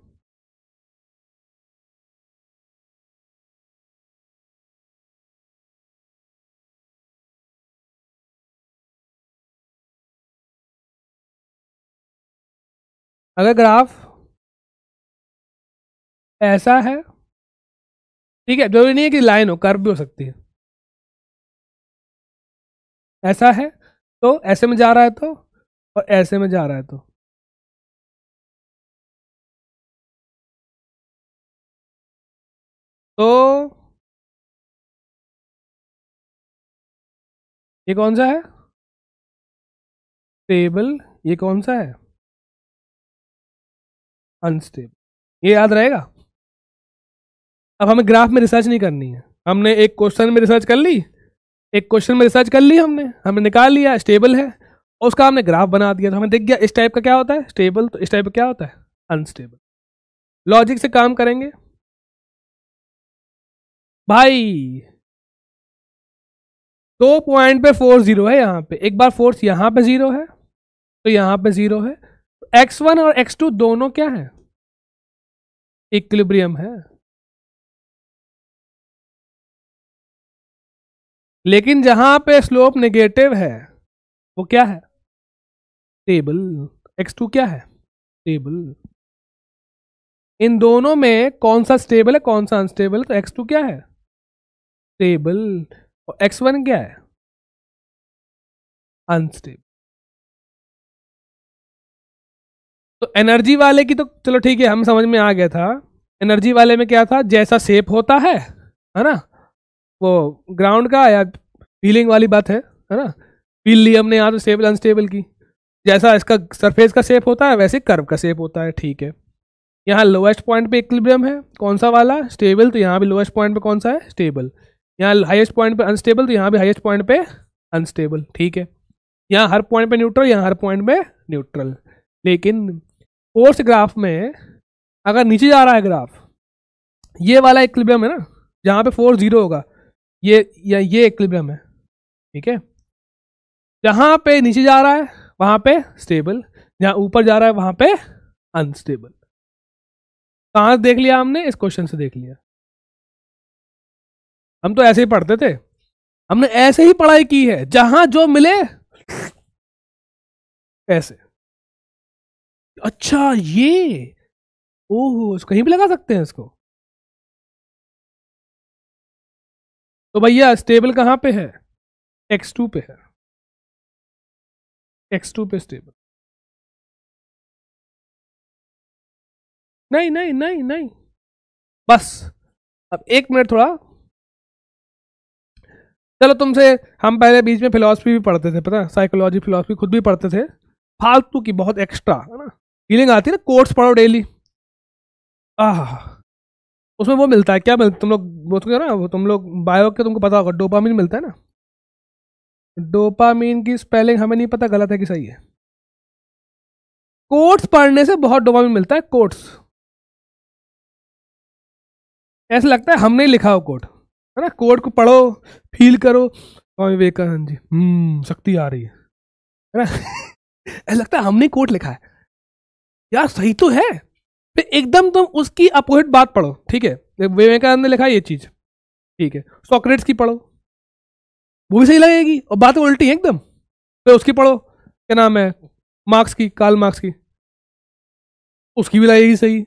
अगर ग्राफ ऐसा है ठीक है जरूरी नहीं है कि लाइन हो कर्व भी हो सकती है ऐसा है तो ऐसे में जा रहा है तो और ऐसे में जा रहा है तो तो ये कौन सा है टेबल ये कौन सा है अनस्टेबल ये याद रहेगा अब हमें ग्राफ में रिसर्च नहीं करनी है हमने एक क्वेश्चन में रिसर्च कर ली एक क्वेश्चन में रिसर्च कर ली हमने हमने निकाल लिया स्टेबल है और उसका हमने ग्राफ बना दिया तो हमें दिख गया इस टाइप का क्या होता है स्टेबल तो इस टाइप का क्या होता है अनस्टेबल लॉजिक से काम करेंगे भाई दो पॉइंट पे फोर जीरो है यहाँ पे एक बार फोर्स यहाँ पे जीरो है तो यहाँ पे जीरो है तो एक्स वन और एक्स टू दोनों क्या है इक्विलिब्रियम है लेकिन जहां पे स्लोप नेगेटिव है वो क्या है टेबल x2 क्या है टेबल इन दोनों में कौन सा स्टेबल है कौन सा अनस्टेबल है तो x2 क्या है टेबल और x1 क्या है अनस्टेबल तो एनर्जी वाले की तो चलो ठीक है हम समझ में आ गया था एनर्जी वाले में क्या था जैसा सेप होता है है ना वो ग्राउंड का या फीलिंग वाली बात है है ना फील ली हमने यहाँ तो स्टेबल अनस्टेबल की जैसा इसका सरफेस का सेप होता है वैसे कर्व का सेप होता है ठीक है यहाँ लोएस्ट पॉइंट पे इक्विलिब्रियम है कौन सा वाला स्टेबल तो यहाँ भी लोएस्ट पॉइंट पे कौन सा है स्टेबल यहाँ हाईएस्ट पॉइंट पे अनस्टेबल तो यहाँ भी हाईएस्ट पॉइंट पे अनस्टेबल ठीक है यहाँ हर पॉइंट पे न्यूट्रल यहाँ हर पॉइंट पे न्यूट्रल लेकिन फोर्स ग्राफ में अगर नीचे जा रहा है ग्राफ ये वाला इक्लिब्रियम है ना जहाँ पे फोर्स जीरो होगा ये या ये एक है ठीक है जहाँ पे नीचे जा रहा है वहाँ पे स्टेबल जहाँ ऊपर जा रहा है वहाँ पे अनस्टेबल कहाँ देख लिया हमने इस क्वेश्चन से देख लिया हम तो ऐसे ही पढ़ते थे हमने ऐसे ही पढ़ाई की है जहां जो मिले ऐसे अच्छा ये ओहो कहीं भी लगा सकते हैं इसको तो भैया स्टेबल कहाँ पे है एक्स टू पे है एक्स टू पे स्टेबल नहीं नहीं नहीं नहीं बस अब एक मिनट थोड़ा चलो तुमसे हम पहले बीच में फिलॉसफी भी पढ़ते थे पता साइकोलॉजी फिलॉसफी खुद भी पढ़ते थे फालतू की बहुत एक्स्ट्रा है ना फीलिंग आती है ना कोर्ट्स पढ़ो डेली आह उसमें वो मिलता है क्या मिलता तुम लोग वो तो ना वो तुम लोग बायो के तुमको पता होगा डोपामीन मिलता है ना डोपामीन की स्पेलिंग हमें नहीं पता गलत है कि सही है कोट्स पढ़ने से बहुत डोपामीन मिलता है कोट्स ऐसा लगता है हमने ही लिखा हो कोट है ना कोर्ट को पढ़ो फील करो स्वामी विवेकानंद जी हम्म, शक्ति आ रही है ना ऐसा लगता है हमने कोर्ट लिखा है यार सही तो है एकदम तुम उसकी अपोजिट बात पढ़ो ठीक है विवेकानंद ने लिखा ये चीज ठीक है सॉक्रेट्स की पढ़ो वो भी सही लगेगी और बातें उल्टी है एकदम तो उसकी पढ़ो क्या नाम है मार्क्स की काल मार्क्स की उसकी भी लगेगी सही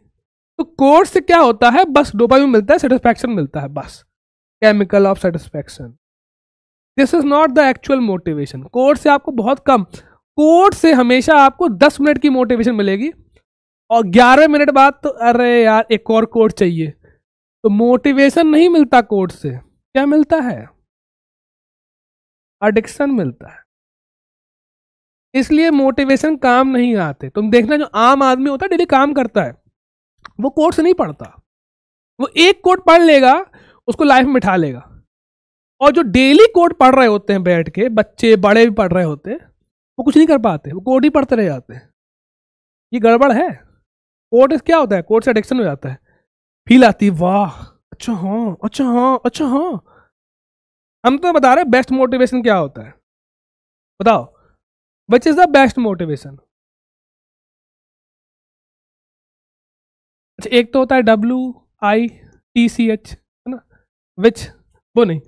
तो कोर्स से क्या होता है बस भी मिलता है सेटिस्फैक्शन मिलता है बस chemical of satisfaction this is not the actual motivation course से आपको बहुत कम कोर्स से हमेशा आपको दस मिनट की मोटिवेशन मिलेगी और ग्यारह मिनट बाद तो अरे यार एक और कोर्स चाहिए तो मोटिवेशन नहीं मिलता कोर्स से क्या मिलता है अडिक्शन मिलता है इसलिए मोटिवेशन काम नहीं आते तुम देखना जो आम आदमी होता है डेली काम करता है वो कोर्स नहीं पढ़ता वो एक कोर्ट पढ़ लेगा उसको लाइफ में बिठा लेगा और जो डेली कोर्ट पढ़ रहे होते हैं बैठ के बच्चे बड़े भी पढ़ रहे होते हैं वो कुछ नहीं कर पाते वो कोर्ट ही पढ़ते रह जाते हैं ये गड़बड़ है कोर्ट क्या होता है कोर्ट से एडिक्शन हो जाता है फील आती है वाह अच्छा हाँ अच्छा हाँ अच्छा हाँ हम तो बता रहे बेस्ट मोटिवेशन क्या होता है बताओ which is the best motivation अच्छा एक तो होता है W I T C H है ना विच वो नहीं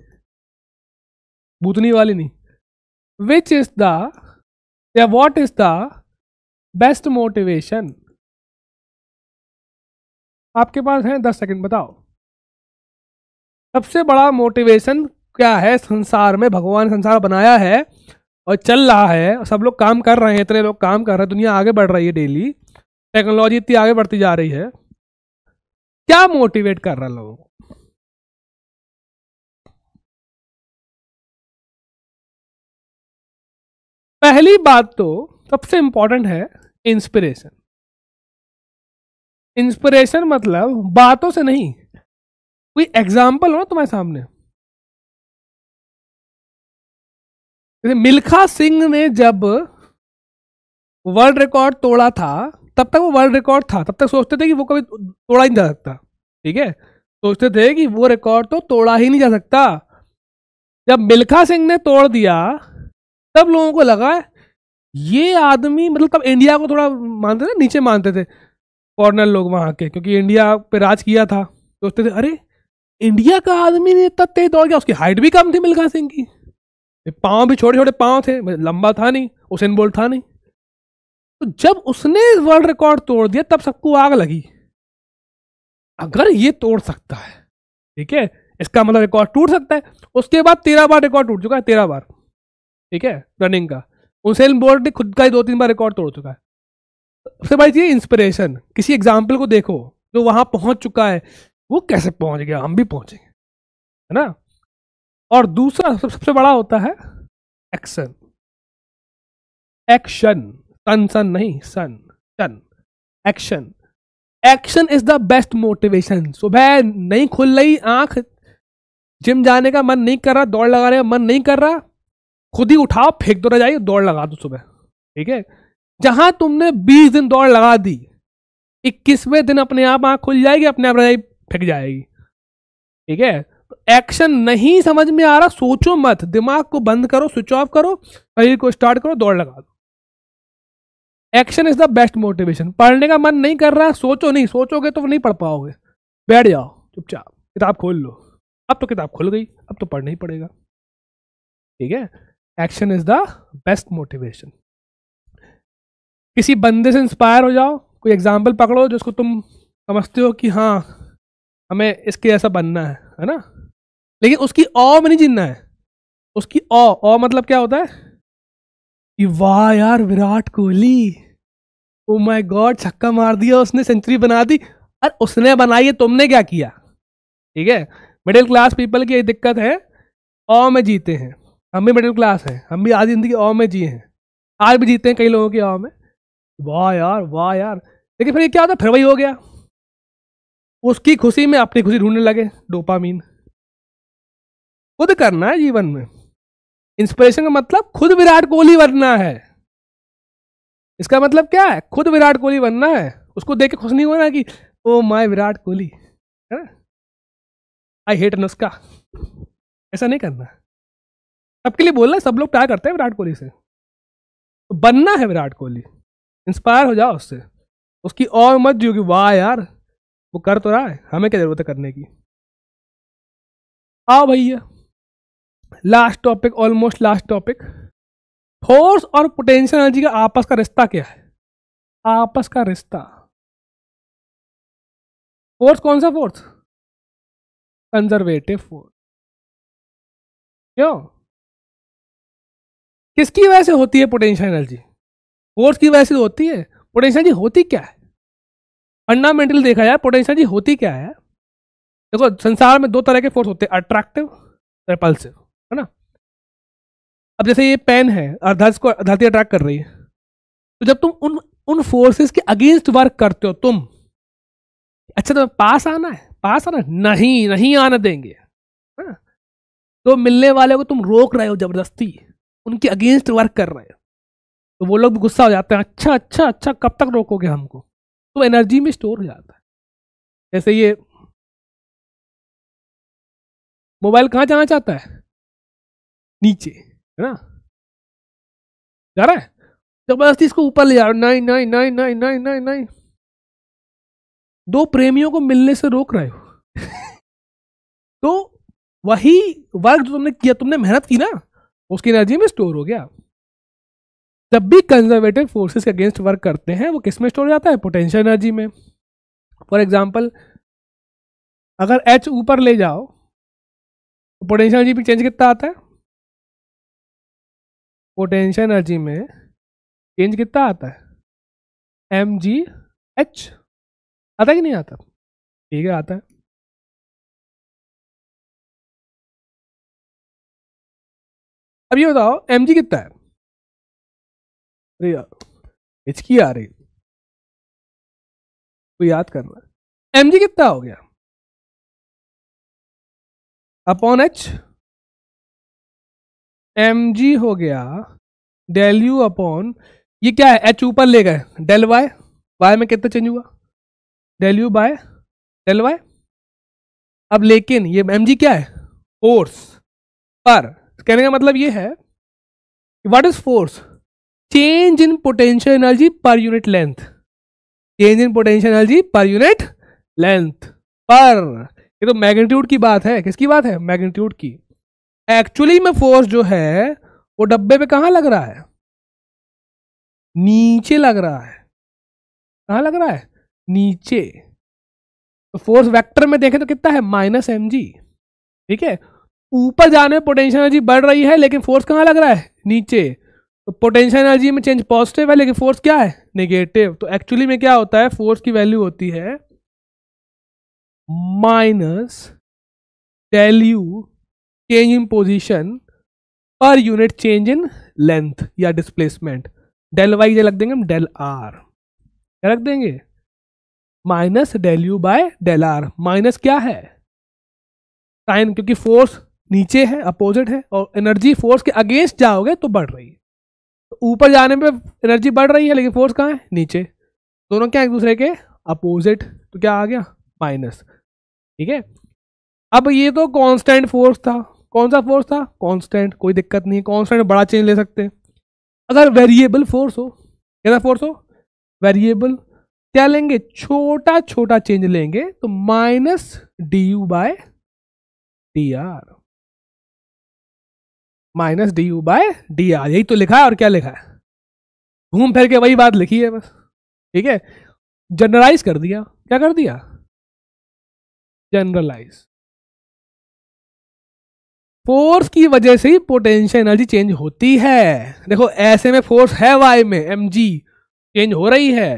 बूतनी वाली नहीं विच इज द या what is the best motivation आपके पास है दस सेकंड बताओ सबसे बड़ा मोटिवेशन क्या है संसार में भगवान संसार बनाया है और चल रहा है सब लोग काम कर रहे हैं इतने लोग काम कर रहे हैं दुनिया आगे बढ़ रही है डेली टेक्नोलॉजी इतनी आगे बढ़ती जा रही है क्या मोटिवेट कर रहा है लोगों को पहली बात तो सबसे इंपॉर्टेंट है इंस्पिरेशन इंस्पिरेशन मतलब बातों से नहीं कोई एग्जाम्पल हो ना तुम्हारे सामने मिल्खा सिंह ने जब वर्ल्ड रिकॉर्ड तोड़ा था तब तक वो वर्ल्ड रिकॉर्ड था तब तक सोचते थे कि वो कभी तोड़ा ही नहीं जा सकता ठीक है सोचते थे कि वो रिकॉर्ड तो तोड़ा ही नहीं जा सकता जब मिल्खा सिंह ने तोड़ दिया तब लोगों को लगा ये आदमी मतलब तब इंडिया को थोड़ा मानते थे नीचे मानते थे फॉरनर लोग वहाँ के क्योंकि इंडिया पे राज किया था तो सोचते थे अरे इंडिया का आदमी ने इतना तेज दौड़ गया उसकी हाइट भी कम थी मिल्खा सिंह की पाँव भी छोटे छोटे पाँव थे लंबा था नहीं उसेन बोल्ट था नहीं तो जब उसने वर्ल्ड रिकॉर्ड तोड़ दिया तब सबको आग लगी अगर ये तोड़ सकता है ठीक है इसका मतलब रिकॉर्ड टूट सकता है उसके बाद तेरह बार रिकॉर्ड टूट चुका है तेरह बार ठीक है रनिंग का उसेन बोल्ट ने खुद का ही दो तीन बार रिकॉर्ड तोड़ चुका है सबसे बड़ी चीज इंस्पिरेशन किसी एग्जाम्पल को देखो जो वहां पहुंच चुका है वो कैसे पहुंच गया हम भी पहुंचेंगे है ना और दूसरा सब, सबसे बड़ा होता है एक्शन एक्शन सन सन नहीं सन सन action action is the best motivation सुबह नहीं खुल रही आंख जिम जाने का मन नहीं कर रहा दौड़ लगाने का मन नहीं कर रहा खुद ही उठाओ फेंक दो जाइए दौड़ लगा दो सुबह ठीक है जहां तुमने बीस दिन दौड़ लगा दी इक्कीसवें दिन अपने आप आंख खुल जाएगी अपने आप रजाई फेंक जाएगी ठीक है तो एक्शन नहीं समझ में आ रहा सोचो मत दिमाग को बंद करो स्विच ऑफ करो शरीर को स्टार्ट करो दौड़ लगा दो action is the best motivation पढ़ने का मन नहीं कर रहा सोचो नहीं सोचोगे तो नहीं पढ़ पाओगे बैठ जाओ चुपचाप किताब खोल लो अब तो किताब खुल गई अब तो पढ़ना ही पड़ेगा ठीक है action is the best motivation किसी बंदे से इंस्पायर हो जाओ कोई एग्जाम्पल पकड़ो जिसको तुम समझते हो कि हाँ हमें इसके ऐसा बनना है है ना लेकिन उसकी ओ में नहीं जीनना है उसकी ओ ओ मतलब क्या होता है कि वाह यार Virat Kohli oh my god छक्का मार दिया उसने सेंचुरी बना दी अरे उसने बनाई है तुमने क्या किया ठीक है मिडिल क्लास पीपल की दिक्कत है ओ में जीते हैं हम भी मिडिल क्लास हैं हम भी आधी जिंदगी ओ में जिए हैं आज भी जीते हैं कई लोगों के ओ में वाह यार वाह यार लेकिन फिर ये क्या होता फिर वही हो गया उसकी खुशी में अपनी खुशी ढूंढने लगे डोपामीन खुद करना है जीवन में इंस्पिरेशन का मतलब खुद विराट कोहली बनना है इसका मतलब क्या है खुद विराट कोहली बनना है उसको देख के खुश नहीं होना कि ओ माय विराट कोहली है ना आई हेट नुस्खा ऐसा नहीं करना सबके लिए बोलना सब लोग प्यार करते हैं विराट कोहली से तो बनना है विराट कोहली इंस्पायर हो जाओ उससे उसकी और मत जियो कि वाह यार वो कर तो रहा है हमें क्या ज़रूरत है करने की आओ भैया last topic almost last topic force और पोटेंशियल एनर्जी का आपस का रिश्ता क्या है आपस का रिश्ता फोर्स कौन सा फोर्स कंजर्वेटिव फोर्स क्यों किसकी वजह से होती है पोटेंशियल एनर्जी फोर्स की वजह से तो होती है पोटेंशियल जी होती क्या है फंडामेंटल देखा जाए पोटेंशियल जी होती क्या है देखो संसार में दो तरह के फोर्स होते हैं अट्रैक्टिव रिपल्सिव है ना अब जैसे ये पेन है अर्धा को धरती अट्रैक्ट कर रही है तो जब तुम उन उन फोर्सेस के अगेंस्ट वर्क करते हो तुम अच्छा तो पास आना है पास आना है नहीं नहीं आने देंगे ना? तो मिलने वाले को तुम रोक रहे हो जबरदस्ती उनके अगेंस्ट वर्क कर रहे हो तो वो लोग भी गुस्सा हो जाते हैं अच्छा अच्छा अच्छा कब तक रोकोगे हमको तो एनर्जी में स्टोर हो जाता है जैसे ये मोबाइल कहाँ जाना चाहता है नीचे है ना जा रहा है जबरदस्ती इसको ऊपर ले जा रहा नहीं नहीं नहीं नहीं नहीं नहीं नहीं दो प्रेमियों को मिलने से रोक रहे हो तो वही वर्क जो तुमने किया तुमने मेहनत की ना उसकी एनर्जी में स्टोर हो गया जब भी कंजर्वेटिव फोर्सेस के अगेंस्ट वर्क करते हैं वो किस में स्टोर हो जाता है पोटेंशियल एनर्जी में फॉर एग्जाम्पल अगर एच ऊपर ले जाओ तो पोटेंशियल एनर्जी में चेंज कितना आता है पोटेंशियल एनर्जी में चेंज कितना आता है एम जी एच आता कि नहीं आता ठीक है आता है अब ये बताओ एम जी कितना है अरे हिचकी आ रही तो याद करना एम जी कितना हो गया अपॉन एच एम जी हो गया डेल यू अपॉन ये क्या है एच ऊपर ले गए डेल वाई वाई में कितना चेंज हुआ del U by del Y अब लेकिन ये एम जी क्या है फोर्स पर कहने का मतलब ये है what is force change in potential energy per unit length change in potential energy per unit length पर ये तो मैग्नीट्यूड की बात है किसकी बात है मैग्नीट्यूड की एक्चुअली में फोर्स जो है वो डब्बे पे कहाँ लग रहा है नीचे लग रहा है कहाँ लग रहा है नीचे तो फोर्स वेक्टर में देखें तो कितना है माइनस एम जी ठीक है ऊपर जाने में पोटेंशियल एनर्जी बढ़ रही है लेकिन फोर्स कहाँ लग रहा है नीचे तो पोटेंशियल एनर्जी में चेंज पॉजिटिव है लेकिन फोर्स क्या है नेगेटिव तो एक्चुअली में क्या होता है फोर्स की वैल्यू होती है minus del U change in position per unit change in length या डिस्प्लेसमेंट डेल वाई जो रख देंगे हम डेल आर क्या रख देंगे minus del U by del R minus क्या है साइन क्योंकि फोर्स नीचे है अपोजिट है और एनर्जी फोर्स के अगेंस्ट जाओगे तो बढ़ रही है ऊपर जाने पे एनर्जी बढ़ रही है लेकिन फोर्स कहाँ है नीचे दोनों क्या एक दूसरे के अपोजिट तो क्या आ गया माइनस ठीक है अब ये तो कांस्टेंट फोर्स था कौन सा फोर्स था कांस्टेंट कोई दिक्कत नहीं कॉन्स्टेंट बड़ा चेंज ले सकते हैं अगर वेरिएबल फोर्स हो कैसा फोर्स हो वेरिएबल क्या लेंगे छोटा छोटा चेंज लेंगे तो minus D you by D R minus D you by D R यही तो लिखा है और क्या लिखा है घूम फिर के वही बात लिखी है बस ठीक है जनरलाइज कर दिया क्या कर दिया जनरलाइज फोर्स की वजह से ही पोटेंशियल एनर्जी चेंज होती है देखो ऐसे में फोर्स है वाई में एम जी चेंज हो रही है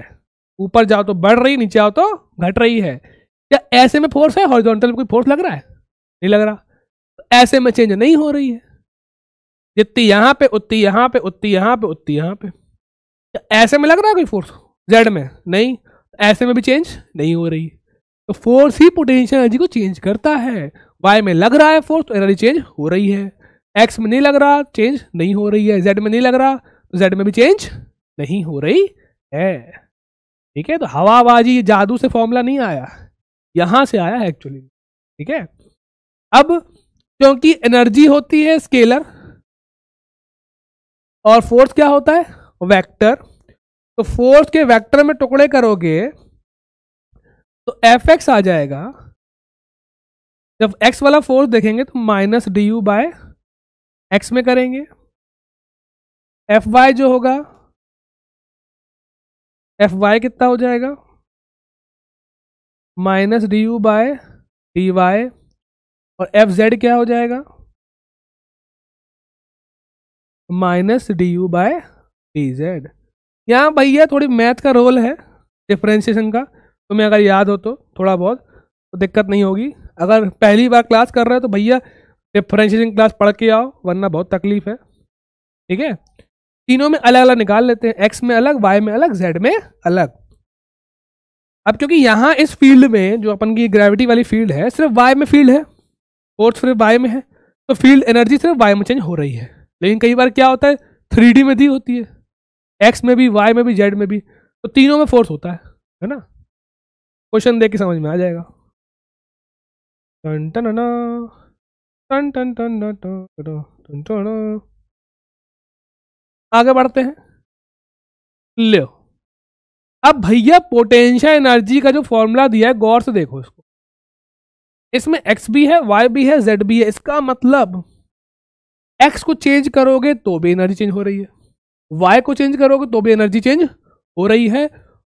ऊपर जाओ तो बढ़ रही नीचे आओ तो घट रही है क्या ऐसे में फोर्स है हॉरिजॉन्टल में कोई फोर्स लग रहा है नहीं लग रहा ऐसे में चेंज नहीं हो रही है जितनी यहाँ पे उतनी यहाँ पे उतनी यहाँ पे उतनी यहाँ पे ऐसे में लग रहा है कोई फोर्स जेड में नहीं ऐसे में भी चेंज नहीं हो रही तो फोर्स ही पोटेंशियल एनर्जी को चेंज करता है वाई में लग रहा है फोर्स तो एनर्जी चेंज हो रही है एक्स में नहीं लग रहा चेंज नहीं हो रही है जेड में नहीं लग रहा तो जेड में भी चेंज नहीं हो रही है ठीक है तो हवाबाजी जादू से फॉर्मूला नहीं आया यहाँ से आया है एक्चुअली ठीक है अब क्योंकि एनर्जी होती है स्केलर और फोर्स क्या होता है वेक्टर तो फोर्स के वेक्टर में टुकड़े करोगे तो एफ एक्स आ जाएगा जब एक्स वाला फोर्स देखेंगे तो minus D you by X में करेंगे एफ वाई जो होगा एफ वाई कितना हो जाएगा minus D you by D Y और एफ जेड क्या हो जाएगा minus D you by D Z यहाँ भैया थोड़ी मैथ का रोल है डिफ्रेंशिएशन का तुम्हें अगर याद हो तो थोड़ा बहुत तो दिक्कत नहीं होगी अगर पहली बार क्लास कर रहे हो तो भैया डिफ्रेंशिएशन क्लास पढ़ के आओ वरना बहुत तकलीफ है ठीक है तीनों में अलग अलग निकाल लेते हैं एक्स में अलग वाई में अलग जेड में अलग अब क्योंकि यहाँ इस फील्ड में जो अपन की ग्रेविटी वाली फील्ड है सिर्फ वाई में फील्ड है फोर्स सिर्फ वाई में है तो फील्ड एनर्जी सिर्फ वाई में चेंज हो रही है लेकिन कई बार क्या होता है थ्री में दी होती है एक्स में भी वाई में भी जेड में भी तो तीनों में फोर्स होता है है ना क्वेश्चन देख के समझ में आ जाएगा टन टन टन टन टन टन टन आगे बढ़ते हैं ले अब भैया पोटेंशियल एनर्जी का जो फॉर्मूला दिया है गौर से देखो इसको इसमें एक्स भी है वाई भी है जेड भी है इसका मतलब एक्स को चेंज करोगे तो भी एनर्जी चेंज हो रही है वाई को चेंज करोगे तो भी एनर्जी चेंज हो रही है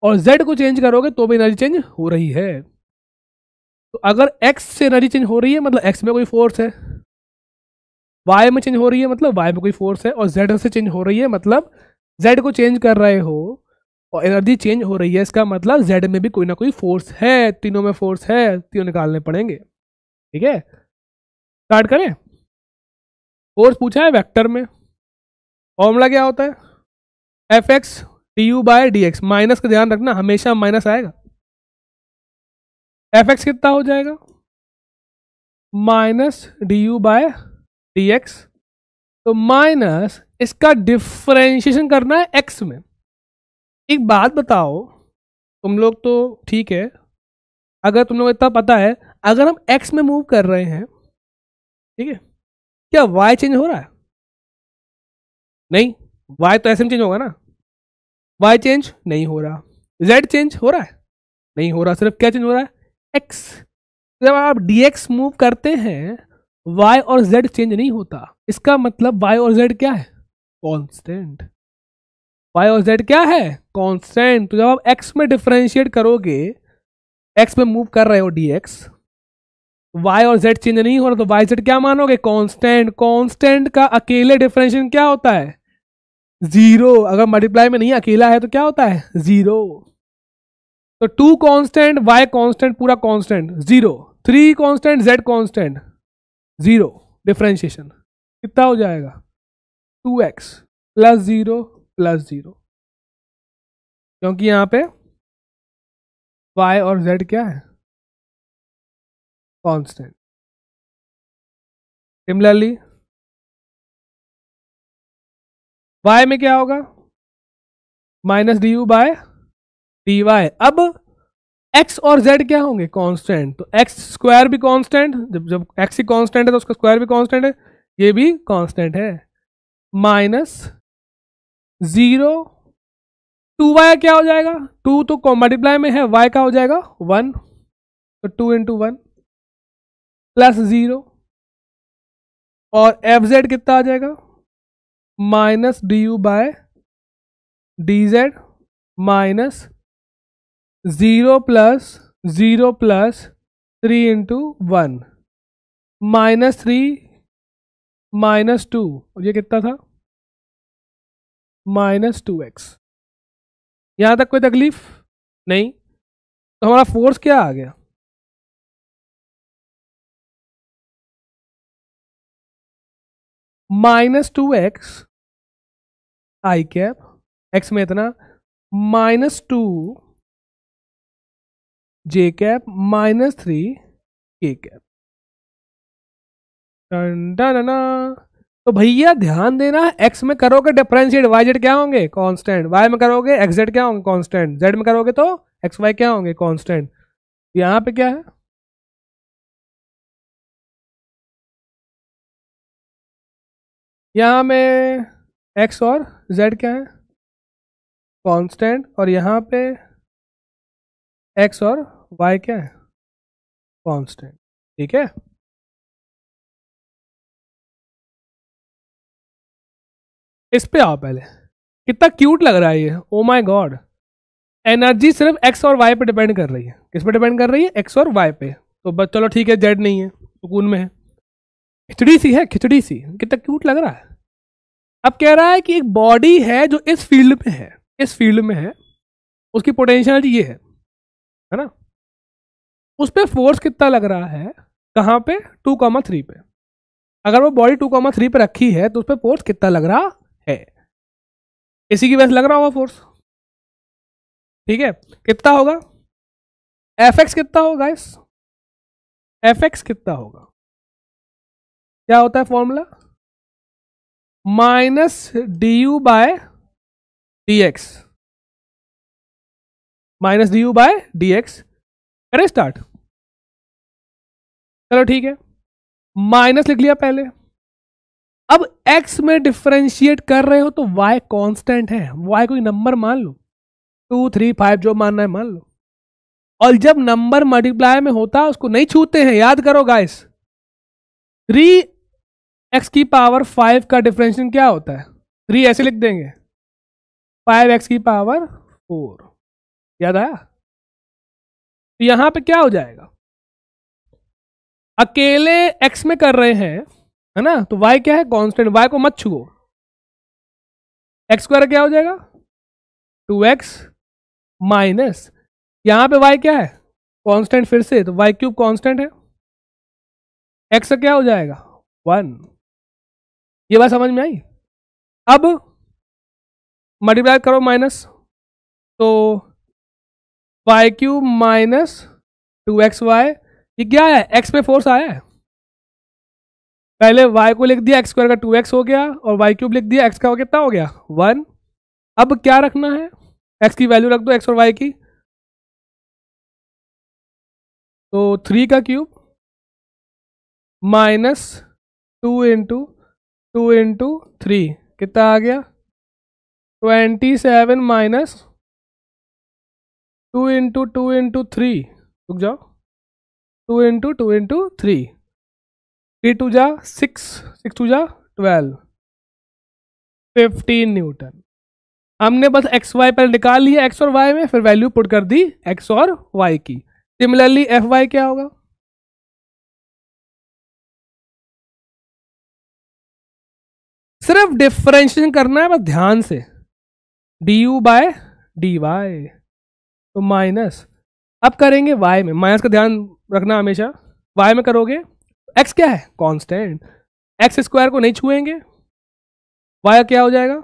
और जेड को चेंज करोगे तो भी एनर्जी चेंज हो रही है तो अगर एक्स से एनर्जी चेंज हो रही है मतलब एक्स में कोई फोर्स है वाई में चेंज हो रही है मतलब वाई में कोई फोर्स है और जेड से चेंज हो रही है मतलब जेड को चेंज कर रहे हो और एनर्जी चेंज हो रही है इसका मतलब जेड में भी कोई ना कोई फोर्स है तीनों में फोर्स है तीनों निकालने पड़ेंगे ठीक है स्टार्ट करें फोर्स पूछा है वेक्टर में फॉर्मूला क्या होता है F X D you by D x minus का ध्यान रखना हमेशा माइनस आएगा एफ एक्स कितना हो जाएगा minus D you by D X तो माइनस इसका डिफ्रेंशिएशन करना है एक्स में एक बात बताओ तुम लोग तो ठीक है अगर तुम लोग इतना पता है अगर हम एक्स में मूव कर रहे हैं ठीक है क्या वाई चेंज हो रहा है नहीं वाई तो ऐसे में चेंज होगा ना वाई चेंज नहीं हो रहा जेड चेंज हो रहा है नहीं हो रहा सिर्फ क्या चेंज हो रहा है एक्स जब आप डी एक्स मूव करते हैं वाई और जेड चेंज नहीं होता इसका मतलब वाई और जेड क्या है कॉन्स्टेंट वाई और जेड क्या है कॉन्स्टेंट तो जब आप एक्स में डिफ्रेंशिएट करोगे एक्स में मूव कर रहे हो डी एक्स y और z चेंज नहीं हो रहा तो वाई जेड क्या मानोगे कांस्टेंट कांस्टेंट का अकेले डिफरेंशिएशन क्या होता है जीरो अगर मल्टीप्लाई में नहीं अकेला है तो क्या होता है जीरो तो टू कांस्टेंट y कांस्टेंट पूरा constant zero three constant z constant zero differentiation कितना हो जाएगा two X plus zero plus zero क्योंकि यहां पे y और z क्या है constant. सिमिलरली y में क्या होगा minus D you by D Y अब x और z क्या होंगे कांस्टेंट तो x स्क्वायर भी कांस्टेंट जब जब x ही कांस्टेंट है तो उसका स्क्वायर भी कांस्टेंट है ये भी कांस्टेंट है माइनस जीरो टू वाई क्या हो जाएगा टू तो मल्टीप्लाई में है y का हो जाएगा वन तो two into one plus zero और एफ जेड कितना आ जाएगा minus D you by D Z minus zero plus zero plus three into one minus three minus two और ये कितना था माइनस टू एक्स यहाँ तक कोई तकलीफ नहीं तो हमारा फोर्स क्या आ गया माइनस टू एक्स आई कैप एक्स में इतना minus two J cap minus three K cap तो भैया ध्यान देना एक्स में करोगे डिफरेंशिएट वाई जेड क्या होंगे कांस्टेंट वाई में करोगे एक्स जेड क्या होंगे कांस्टेंट जेड में करोगे तो एक्स वाई क्या होंगे कांस्टेंट यहां पे क्या है यहाँ में एक्स और जेड क्या है कांस्टेंट और यहाँ पे एक्स और वाई क्या है कांस्टेंट ठीक है इस पे आओ पहले कितना क्यूट लग रहा है ये ओ माई गॉड एनर्जी सिर्फ एक्स और वाई पे डिपेंड कर रही है किस पे डिपेंड कर रही है एक्स और वाई पे तो बस चलो ठीक है जेड नहीं है सुकून में है खिचड़ी सी है खिचड़ी सी कितना क्यूट लग रहा है अब कह रहा है कि एक बॉडी है जो इस फील्ड में है इस फील्ड में है उसकी पोटेंशियल ये है है ना उस पर फोर्स कितना लग रहा है कहाँ पे टू कॉमा थ्री पे अगर वो बॉडी टू कॉमा थ्री पे रखी है तो उस पर फोर्स कितना लग रहा है इसी की वजह से लग रहा होगा फोर्स ठीक है कितना होगा एफ एक्स कितना होगा इस एफ एक्स कितना होगा क्या होता है formula minus D you by D x minus D you by D X करें स्टार्ट चलो ठीक है माइनस लिख लिया पहले अब x में डिफ्रेंशिएट कर रहे हो तो y कांस्टेंट है y कोई नंबर मान लो टू थ्री फाइव जो मानना है मान लो और जब नंबर मल्टीप्लाई में होता है उसको नहीं छूते हैं याद करो गाइस थ्री एक्स की पावर फाइव का डिफरेंशियल क्या होता है थ्री ऐसे लिख देंगे फाइव एक्स की पावर फोर याद आया तो यहां पे क्या हो जाएगा अकेले एक्स में कर रहे हैं है ना तो वाई क्या है कांस्टेंट वाई को मत छुओ एक्स स्क्वायर क्या हो जाएगा टू एक्स माइनस यहां पे वाई क्या है कांस्टेंट फिर से तो वाई क्यूब कांस्टेंट है एक्स क्या हो जाएगा वन ये बात समझ में आई अब मल्टीप्लाई करो माइनस तो Y cube minus two X Y ये क्या है एक्स पे फोर्स आया है पहले वाई को लिख दिया एक्स स्क्वायर का टू एक्स हो गया और वाई क्यूब लिख दिया एक्स का कितना हो गया वन अब क्या रखना है एक्स की वैल्यू रख दो एक्स और वाई की तो थ्री का cube minus two into two into three कितना आ गया twenty seven minus two into two into three रुक जाओ two into two into three three two जा सिक्स सिक्स टू जा ट्वेल्व फिफ्टीन न्यूटन हमने बस एक्स वाई पहले निकाल लिया एक्स और वाई में फिर वैल्यू पुट कर दी एक्स और वाई की सिमिलरली एफ वाई क्या होगा सिर्फ डिफ्रेंशिएशन करना है बस ध्यान से D you by D Y तो माइनस अब करेंगे वाई में माइनस का ध्यान रखना हमेशा वाई में करोगे एक्स क्या है कॉन्स्टेंट एक्स स्क्वायर को नहीं छुएंगे वाई क्या हो जाएगा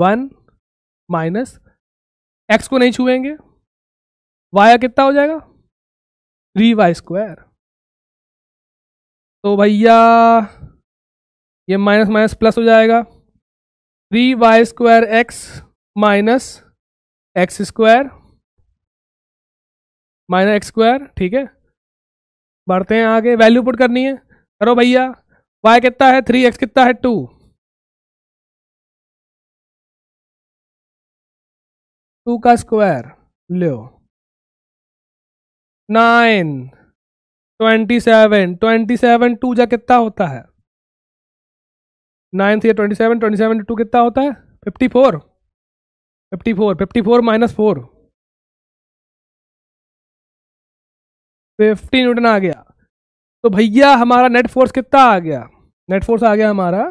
वन माइनस एक्स को नहीं छुएंगे वाई कितना हो जाएगा थ्री वाई स्क्वायर तो भैया ये माइनस माइनस प्लस हो जाएगा three y square x minus x square minus x square ठीक है बढ़ते हैं आगे वैल्यू पुट करनी है करो भैया वाई कितना है थ्री एक्स कितना है टू टू का स्क्वायर लो nine twenty seven twenty seven two जा कितना होता है नाइन से twenty seven twenty seven two कितना होता है fifty four fifty four fifty four minus four fifty newton आ गया तो भैया हमारा नेट फोर्स कितना आ गया नेट फोर्स आ गया हमारा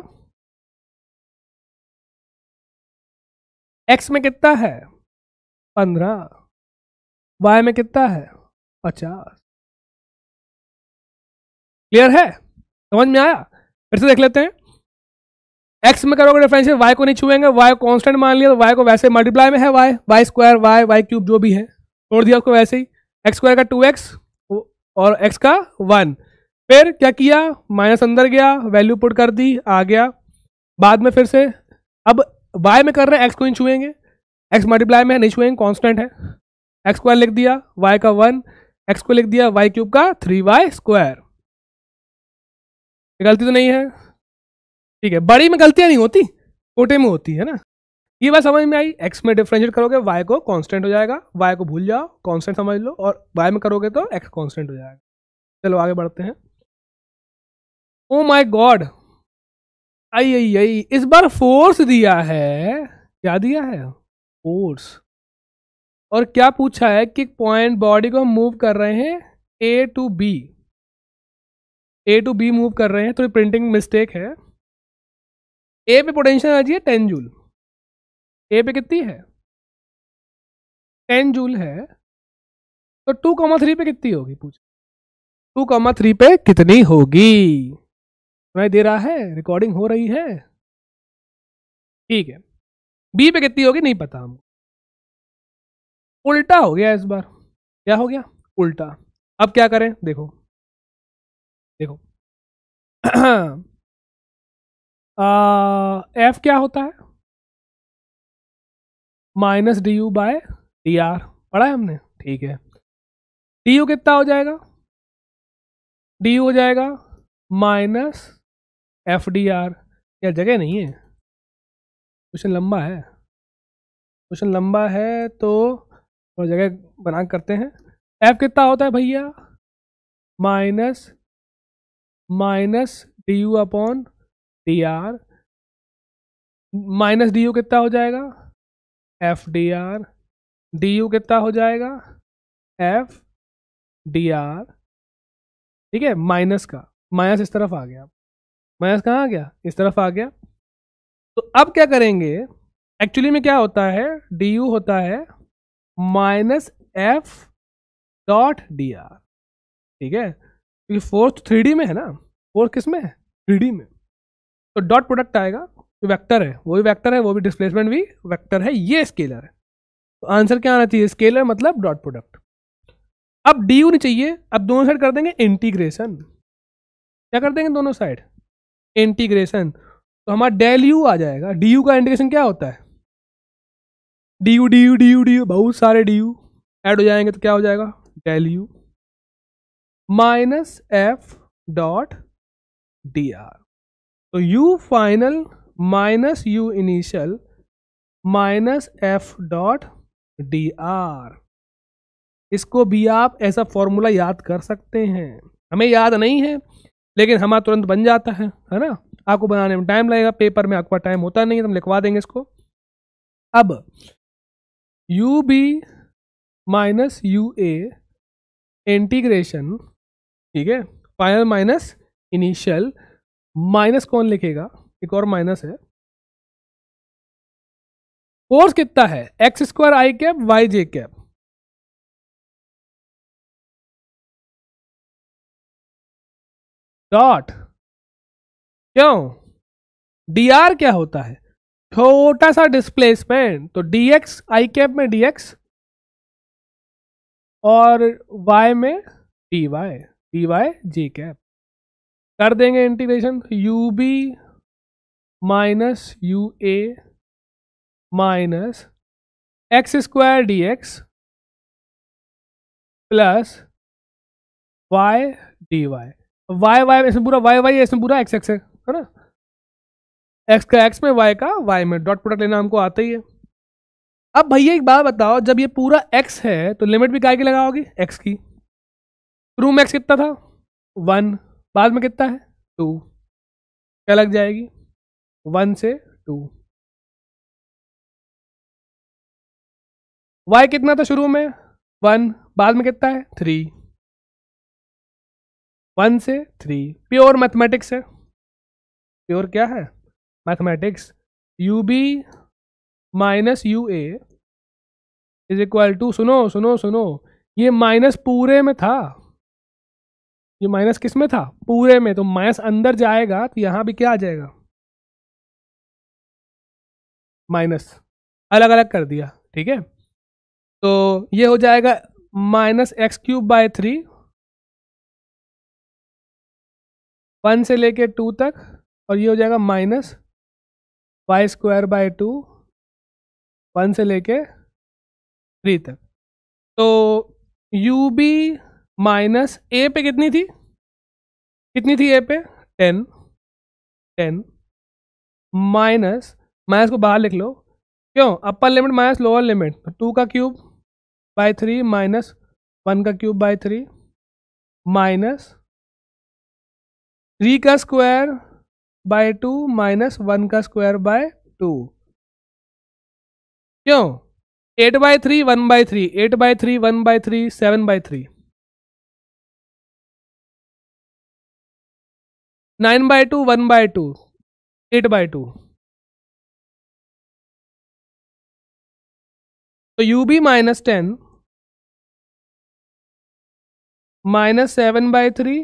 एक्स में कितना है पंद्रह वाई में कितना है पचास क्लियर है समझ में आया फिर से देख लेते हैं एक्स में करोगे डिफ्रेंशियल वाई को नहीं छुएंगे वाई कॉन्स्टेंट मान लिया तो वाई को वैसे मल्टीप्लाई में है y y square y y cube जो भी है छोड़ दिया उसको वैसे ही एक्स स्क्वायर का टू एक्स और एक्स का वन फिर क्या किया माइनस अंदर गया वैल्यू पुट कर दी आ गया बाद में फिर से अब वाई में कर रहे हैं एक्स को नहीं छुएंगे एक्स मल्टीप्लाई में है नहीं छुएंगे कॉन्स्टेंट है एक्स स्क्वायर लिख दिया वाई का वन एक्स को लिख दिया वाई क्यूब का थ्री वाई स्क्वायर गलती तो नहीं है ठीक है बड़ी में गलतियां नहीं होती छोटे में होती है ना ये बात समझ में आई एक्स में डिफ्रेंशिएट करोगे वाई को कांस्टेंट हो जाएगा वाई को भूल जाओ कांस्टेंट समझ लो और वाई में करोगे तो एक्स कांस्टेंट हो जाएगा चलो आगे बढ़ते हैं ओ माय गॉड आई आई आई इस बार फोर्स दिया है क्या दिया है फोर्स और क्या पूछा है कि पॉइंट बॉडी को मूव कर रहे हैं A to B A to B move कर रहे हैं थोड़ी प्रिंटिंग मिस्टेक है ए पे पोटेंशियल एनर्जी है टेन जूल ए पे कितनी है टेन जूल है तो टू कॉमा थ्री पे कितनी होगी पूछ टू कॉमा थ्री पे कितनी होगी मैं दे रहा है रिकॉर्डिंग हो रही है ठीक है बी पे कितनी होगी नहीं पता हमको उल्टा हो गया इस बार क्या हो गया उल्टा अब क्या करें देखो देखो हाँ। एफ क्या होता है minus D you by D r पढ़ा है हमने ठीक है डी यू कितना हो जाएगा डी यू हो जाएगा माइनस एफ डी आर या जगह नहीं है क्वेश्चन लंबा है क्वेश्चन लंबा है तो जगह बना करते हैं एफ कितना होता है भैया minus minus D u upon t r minus D u कितना हो जाएगा F d r d u कितना हो जाएगा एफ डी आर ठीक है माइनस का माइनस इस तरफ आ गया माइनस कहाँ आ गया इस तरफ आ गया तो अब क्या करेंगे एक्चुअली में क्या होता है डी यू होता है minus F dot d r ठीक है क्योंकि फोर्थ थ्री डी में है ना फोर्थ किस में है थ्री डी में तो डॉट प्रोडक्ट आएगा जो वैक्टर है वो भी वैक्टर है वो भी डिस्प्लेसमेंट भी वैक्टर है ये स्केलर है तो आंसर क्या आना चाहिए स्केलर मतलब डॉट प्रोडक्ट अब डी यू नहीं चाहिए अब दोनों साइड कर देंगे इंटीग्रेशन क्या कर देंगे दोनों साइड इंटीग्रेशन तो हमारा डेल यू आ जाएगा डी यू का इंटीग्रेशन क्या होता है d u d u d u d u बहुत सारे डी यू एड हो जाएंगे तो क्या हो जाएगा del u minus F dot d r तो u final minus u initial minus F dot d r इसको भी आप ऐसा फॉर्मूला याद कर सकते हैं हमें याद नहीं है लेकिन हमारा तुरंत बन जाता है है ना आपको बनाने में टाइम लगेगा पेपर में आपका टाइम होता नहीं है तो हम लिखवा देंगे इसको अब u B minus u A integration ठीक है फाइनल माइनस इनिशियल माइनस कौन लिखेगा एक और माइनस है फोर्स कितना है x square i cap y j cap dot क्यों डी आर क्या होता है छोटा सा डिस्प्लेसमेंट तो डी एक्स आई कैप में डी एक्स और वाई में d y d y j cap कर देंगे integration u B minus u A minus x square d x plus y d y y y इसमें पूरा वाई वाई इसमें पूरा x x है है ना एक्स का एक्स में वाई का वाई में डॉट प्रोडक्ट लेना हमको आता ही है अब भैया एक बात बताओ जब ये पूरा एक्स है तो लिमिट भी काय की लगाओगी एक्स की रूम एक्स कितना था वन बाद में कितना है टू क्या लग जाएगी वन से टू वाई कितना था शुरू में वन बाद में कितना है थ्री वन से थ्री प्योर मैथमेटिक्स है प्योर क्या है mathematics u B minus u A is equal to सुनो सुनो सुनो ये माइनस पूरे में था ये माइनस किस में था पूरे में तो माइनस अंदर जाएगा तो यहां भी क्या आ जाएगा माइनस अलग अलग कर दिया ठीक है तो ये हो जाएगा minus x cube by three one से लेके टू तक और ये हो जाएगा minus y square by two one से लेके थ्री तक तो यू बी माइनस ए पे कितनी थी कितनी थी ए पे टेन टेन माइनस माइनस को बाहर लिख लो क्यों upper limit minus lower limit तो टू का cube by three minus one का cube by three minus three का square by two minus one का स्क्वायर बाय टू क्यों eight by three one by three eight by three one by three seven by three nine by two one by two eight by two तो u B minus ten minus seven by three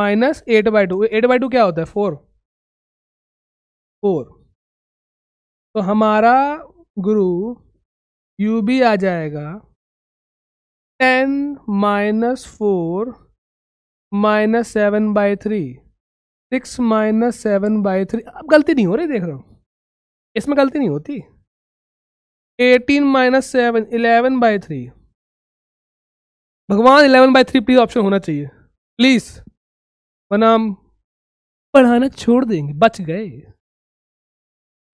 minus eight by two eight by two क्या होता है four four तो हमारा गुरु you B आ जाएगा ten minus four minus seven by three six minus seven by three अब गलती नहीं हो रही देख रहा हूँ इसमें गलती नहीं होती eighteen minus seven eleven by three भगवान eleven by three please option होना चाहिए प्लीज वरना पढ़ाना छोड़ देंगे बच गए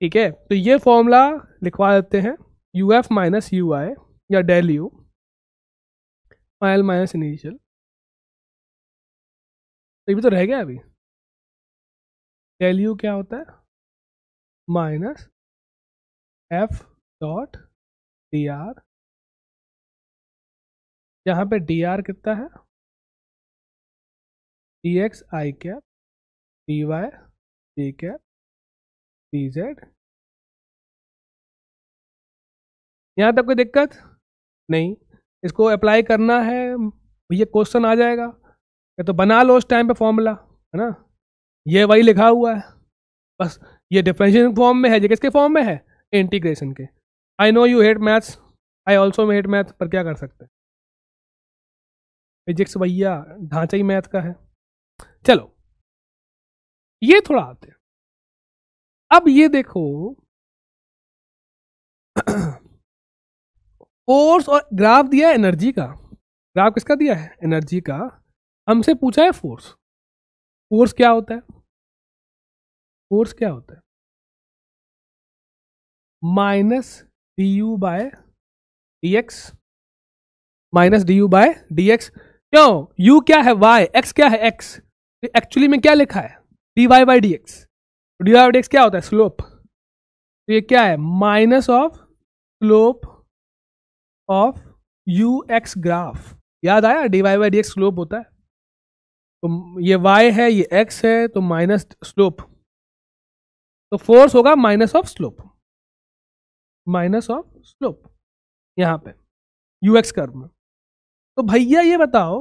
ठीक है तो ये फॉर्मूला लिखवा देते हैं u f minus u i या डेल यू माइल माइनस इनिशियल तो ये भी तो रह गया अभी डेल यू क्या होता है minus F dot d r यहाँ पे डी आर कितना है डी एक्स आई cap d y d cap d Z यहाँ तक कोई दिक्कत नहीं इसको अप्लाई करना है ये क्वेश्चन आ जाएगा या तो बना लो उस टाइम पे फॉर्मूला है ना ये वही लिखा हुआ है बस ये डिफ्रेंशियन फॉर्म में है ये किसके फॉर्म में है इंटीग्रेशन के I know you hate maths I also hate math पर क्या कर सकते हैं फिजिक्स भैया ढांचा ही मैथ का है चलो ये थोड़ा आते हैं अब ये देखो फोर्स और ग्राफ दिया है एनर्जी का ग्राफ किसका दिया है एनर्जी का हमसे पूछा है फोर्स फोर्स क्या होता है फोर्स क्या होता है minus D you by D x minus D you by D x क्यों यू क्या है वाई एक्स क्या है एक्स एक्चुअली तो में क्या लिखा है d y by d x d y by d x क्या होता है स्लोप तो ये क्या है minus of slope of u x graph याद आया d y by d x slope होता है तो ये y है ये x है तो माइनस स्लोप तो फोर्स होगा minus of slope minus of slope यहां पे यू एक्स कर्व में तो भैया ये बताओ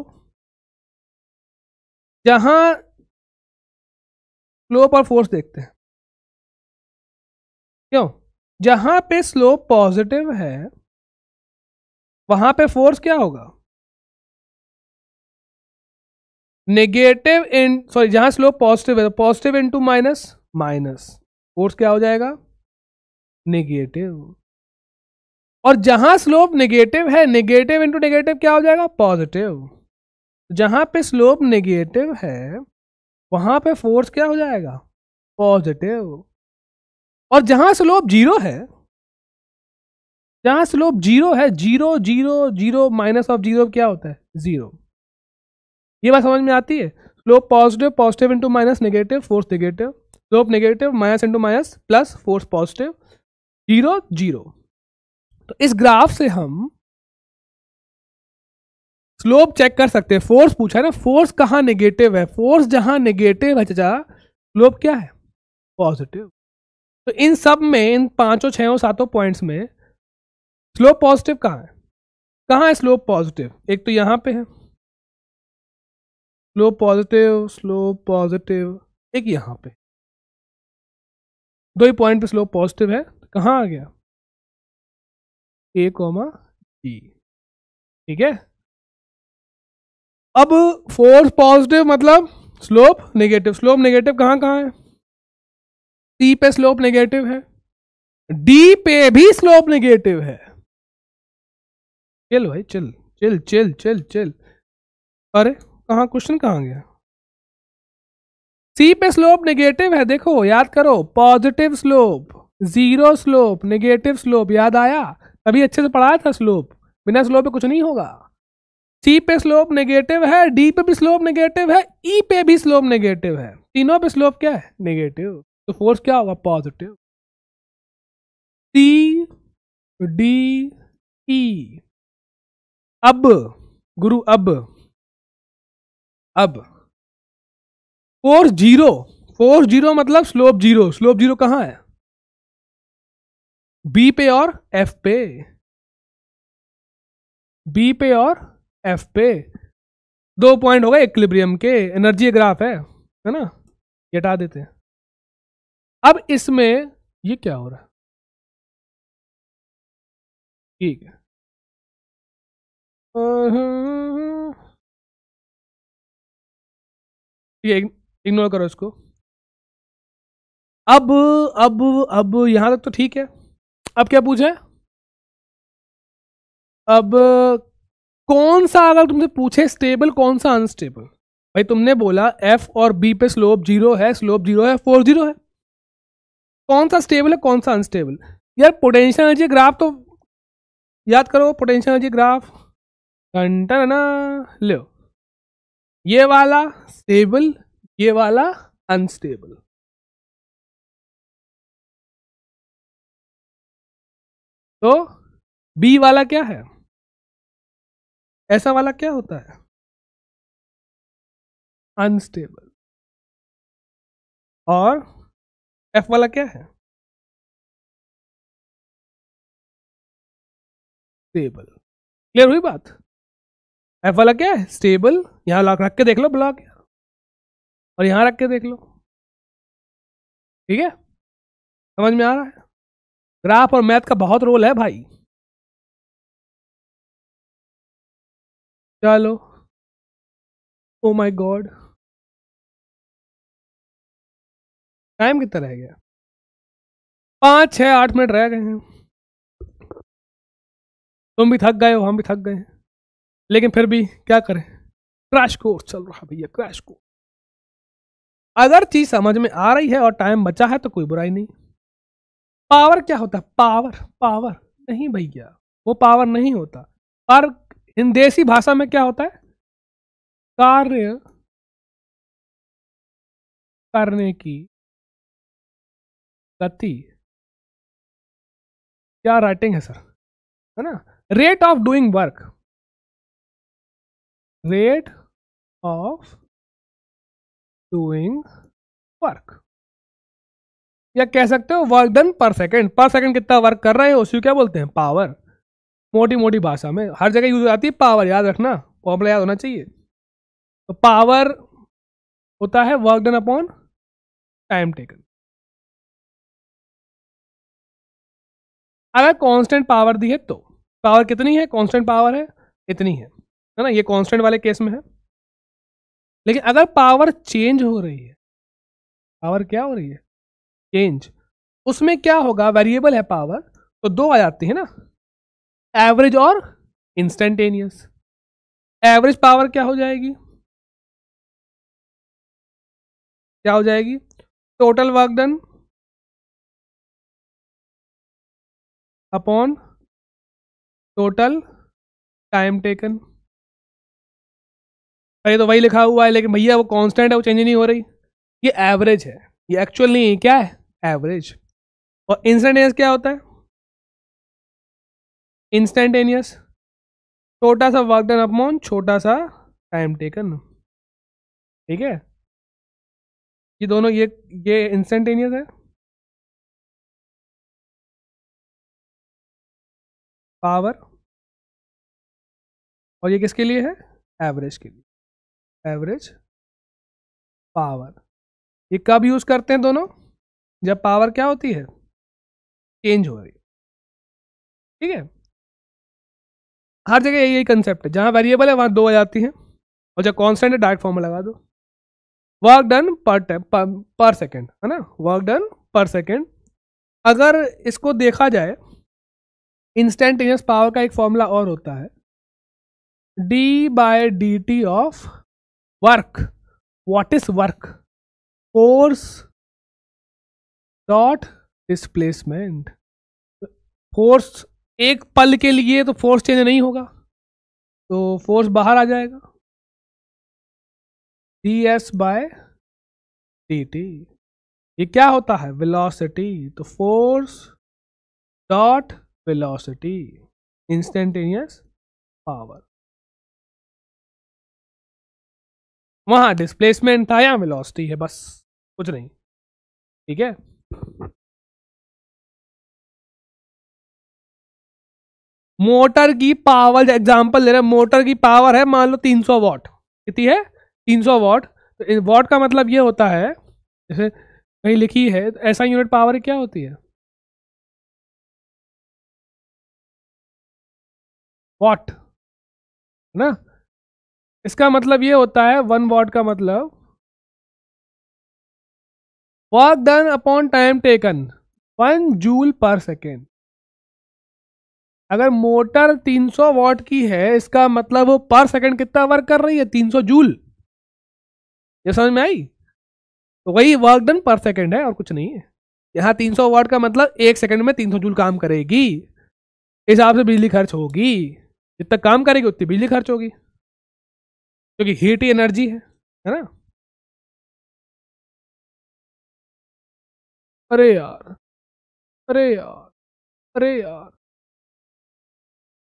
जहां स्लोप और फोर्स देखते हैं क्यों जहां पे स्लोप पॉजिटिव है वहां पे फोर्स क्या होगा नेगेटिव इन सॉरी जहां स्लोप पॉजिटिव है तो positive into minus minus force क्या हो जाएगा नेगेटिव और जहां स्लोप नेगेटिव है नेगेटिव इंटू नेगेटिव क्या हो जाएगा पॉजिटिव जहां पे स्लोप नेगेटिव है वहां पे फोर्स क्या हो जाएगा पॉजिटिव और जहां स्लोप जीरो है जहां स्लोप जीरो है zero zero zero minus of zero क्या होता है जीरो ये बात समझ में आती है slope positive positive into minus negative force negative slope negative minus into minus plus force positive zero zero तो इस ग्राफ से हम स्लोप चेक कर सकते हैं फोर्स पूछा है ना फोर्स कहाँ नेगेटिव है फोर्स जहाँ नेगेटिव है चाचा स्लोप क्या है पॉजिटिव तो इन सब में इन पांचों छो सातों पॉइंट्स में स्लोप पॉजिटिव कहाँ है कहाँ है स्लोप पॉजिटिव एक तो यहाँ पे है स्लो पॉजिटिव स्लो पॉजिटिव एक यहाँ पे दो ही पॉइंट पे स्लो पॉजिटिव है तो कहाँ आ गया ए कोमा डी ठीक है अब फोर्स पॉजिटिव मतलब स्लोप नेगेटिव स्लोप नेगेटिव कहाँ कहाँ है सी पे स्लोप नेगेटिव है डी पे भी स्लोप नेगेटिव है चल भाई चल चल चल चल चल अरे कहाँ क्वेश्चन कहाँ गया सी पे स्लोप नेगेटिव है देखो याद करो positive slope zero slope negative slope याद आया तभी अच्छे से पढ़ाया था स्लोप बिना स्लोप पे कुछ नहीं होगा सी पे स्लोप नेगेटिव है डी पे भी स्लोप नेगेटिव है ई e पे भी स्लोप नेगेटिव है तीनों पे स्लोप क्या है नेगेटिव तो फोर्स क्या होगा पॉजिटिव सी डी ई अब गुरु अब अब फोर जीरो फोर जीरो मतलब स्लोप जीरो स्लोप जीरो कहां है बी पे और एफ पे बी पे और एफ पे दो पॉइंट हो गए इक्लिब्रियम के एनर्जी ग्राफ है है ना हटा देते हैं अब इसमें ये क्या हो रहा है ठीक है ठीक है इग्नोर करो इसको अब अब अब यहां तक तो ठीक है अब क्या पूछे अब कौन सा अगर तुमसे पूछे स्टेबल कौन सा अनस्टेबल भाई तुमने बोला एफ और बी पे स्लोप जीरो है स्लोप जीरो है फोर जीरो है कौन सा स्टेबल है कौन सा अनस्टेबल यार पोटेंशियल एनर्जी ग्राफ तो याद करो पोटेंशियल एनर्जी ग्राफ घंटा ना लो ये वाला स्टेबल ये वाला अनस्टेबल तो बी वाला क्या है ऐसा वाला क्या होता है अनस्टेबल और एफ वाला क्या है स्टेबल क्लियर हुई बात एफ वाला क्या है स्टेबल यहाँ लॉक रख के देख लो ब्लॉक और यहाँ रख के देख लो ठीक है समझ में आ रहा है ग्राफ और मैथ का बहुत रोल है भाई चलो ओ माई गॉड टाइम कितना रह गया पाँच छः आठ मिनट रह गए हैं तुम भी थक गए हो हम भी थक गए हैं लेकिन फिर भी क्या करें क्रैश कोर्स चल रहा भैया क्रैश कोर्स अगर चीज समझ में आ रही है और टाइम बचा है तो कोई बुराई नहीं पावर क्या होता है पावर पावर नहीं भैया वो पावर नहीं होता पर इन देसी भाषा में क्या होता है कार्य करने की गति क्या राइटिंग है सर है ना rate of doing work rate of doing work या कह सकते हो work done per second per second कितना वर्क कर रहे हैं उसको क्या बोलते हैं पावर मोटी मोटी भाषा में हर जगह यूज हो जाती है पावर याद रखना फॉर्मूला याद होना चाहिए तो पावर होता है work done upon time taken अगर कांस्टेंट पावर दी है तो पावर कितनी है कांस्टेंट पावर है इतनी है है ना ये कांस्टेंट वाले केस में है लेकिन अगर पावर चेंज हो रही है पावर क्या हो रही है चेंज उसमें क्या होगा वेरिएबल है पावर तो दो आ जाती है ना एवरेज और इंस्टेंटेनियस एवरेज पावर क्या हो जाएगी क्या हो जाएगी total work done upon total time taken पहले तो वही लिखा हुआ है लेकिन भैया वो कांस्टेंट है वो चेंज नहीं हो रही ये एवरेज है ये एक्चुअल नहीं है क्या है एवरेज और इंस्टेंटेनियस क्या होता है इंस्टेंटेनियस छोटा सा वर्क डन अपमोन छोटा सा टाइम टेकन ठीक है ये दोनों ये ये इंस्टेंटेनियस है पावर और ये किसके लिए है एवरेज के लिए एवरेज पावर ये कब यूज करते हैं दोनों जब पावर क्या होती है चेंज हो रही ठीक है हर जगह यही कंसेप्ट है जहां वेरिएबल है वहां दो आ जाती है और जब कॉन्स्टेंट है डायरेक्ट फॉर्म लगा दो वर्क डन पर पर सेकेंड है ना वर्क डन पर सेकेंड अगर इसको देखा जाए इंस्टेंटेनियस पावर का एक फॉर्मूला और होता है d by d t of work what is work force dot displacement force एक पल के लिए तो फोर्स चेंज नहीं होगा तो फोर्स बाहर आ जाएगा d s by d t ये क्या होता है वेलोसिटी तो force dot velocity instantaneous power वहां डिस्प्लेसमेंट था या वेलोसिटी है बस कुछ नहीं ठीक है मोटर की पावर एग्जांपल ले रहे मोटर की पावर है मान लो 300 वॉट कितनी है 300 वॉट तो वॉट का मतलब ये होता है जैसे कहीं लिखी है तो ऐसा यूनिट पावर क्या होती है वॉट है ना इसका मतलब ये होता है वन वॉट का मतलब work done upon time taken one joule per second अगर मोटर 300 वॉट की है इसका मतलब वो पर सेकेंड कितना वर्क कर रही है 300 जूल ये समझ में आई तो वही वर्क डन पर सेकेंड है और कुछ नहीं है यहाँ 300 वॉट का मतलब एक सेकेंड में 300 जूल काम करेगी इस हिसाब से बिजली खर्च होगी जितना काम करेगी उतनी बिजली खर्च होगी क्योंकि हीट ही एनर्जी है है ना अरे यार अरे यार अरे यार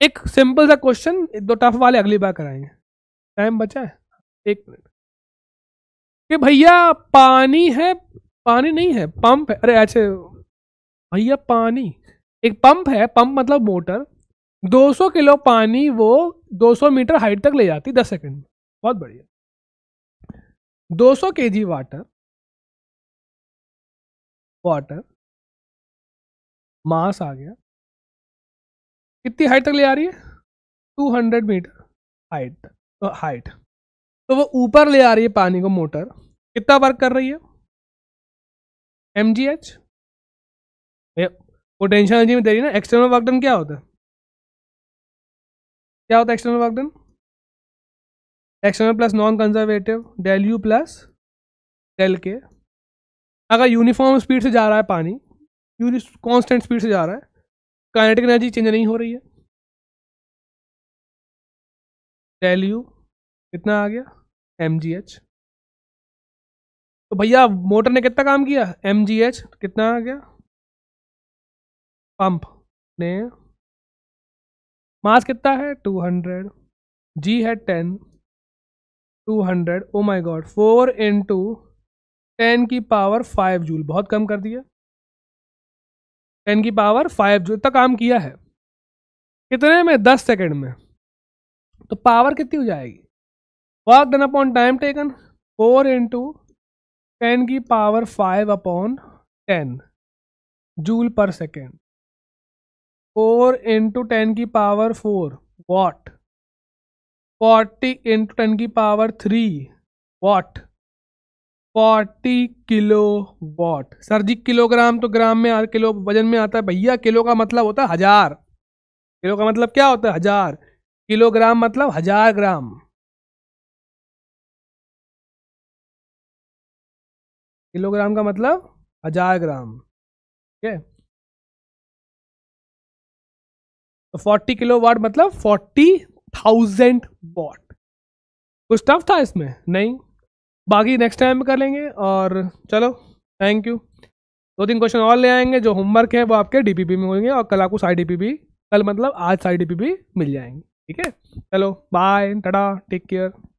एक सिंपल सा क्वेश्चन दो टफ वाले अगली बार कराएंगे टाइम बचा है एक मिनट कि भैया पानी है पानी नहीं है पंप है अरे अच्छे भैया पानी एक पंप है पंप मतलब मोटर 200 किलो पानी वो 200 मीटर हाइट तक ले जाती 10 सेकंड में बहुत बढ़िया 200 जी वाटर वाटर मास आ गया कितनी हाइट तक ले आ रही है 200 मीटर हाइट तक तो हाइट तो वो ऊपर ले आ रही है पानी को मोटर कितना वर्क कर रही है एम जी एच पोटेंशियल एनर्जी में दे रही है ना एक्सटर्नल वर्कडन क्या होता है क्या होता है external work done external plus non conservative del u plus del K अगर यूनिफॉर्म स्पीड से जा रहा है पानी कांस्टेंट स्पीड से जा रहा है काइनेटिक एनर्जी चेंज नहीं हो रही है डेल यू कितना आ गया एम जी एच तो भैया मोटर ने कितना काम किया एम जी एच कितना आ गया पंप ने मास कितना है टू हंड्रेड जी है ten two hundred oh my God four into ten की पावर फाइव जूल बहुत कम कर दिया टेन की पावर फाइव जूल तक काम किया है कितने में दस सेकेंड में तो पावर कितनी हो जाएगी work done upon time taken four into ten की power five upon ten joule per second four into ten की power four watt forty into ten की power three watt forty kilowatt sir ji kilogram तो gram में आ kilo वजन में आता है भैया किलो का मतलब होता है हजार किलो का मतलब क्या होता है हजार किलोग्राम मतलब हजार ग्राम किलोग्राम का मतलब हजार ग्राम ठीक है तो फोर्टी किलो वाट मतलब फोर्टी थाउजेंड वॉट कुछ टफ था इसमें नहीं बाकी नेक्स्ट टाइम कर लेंगे और चलो थैंक यू दो तीन क्वेश्चन और ले आएंगे जो होमवर्क है वो आपके डीपीपी में होंगे और कल आपको सारी डीपीपी कल मतलब आज सारी डीपीपी मिल जाएंगे ठीक है चलो बाय टाटा टेक केयर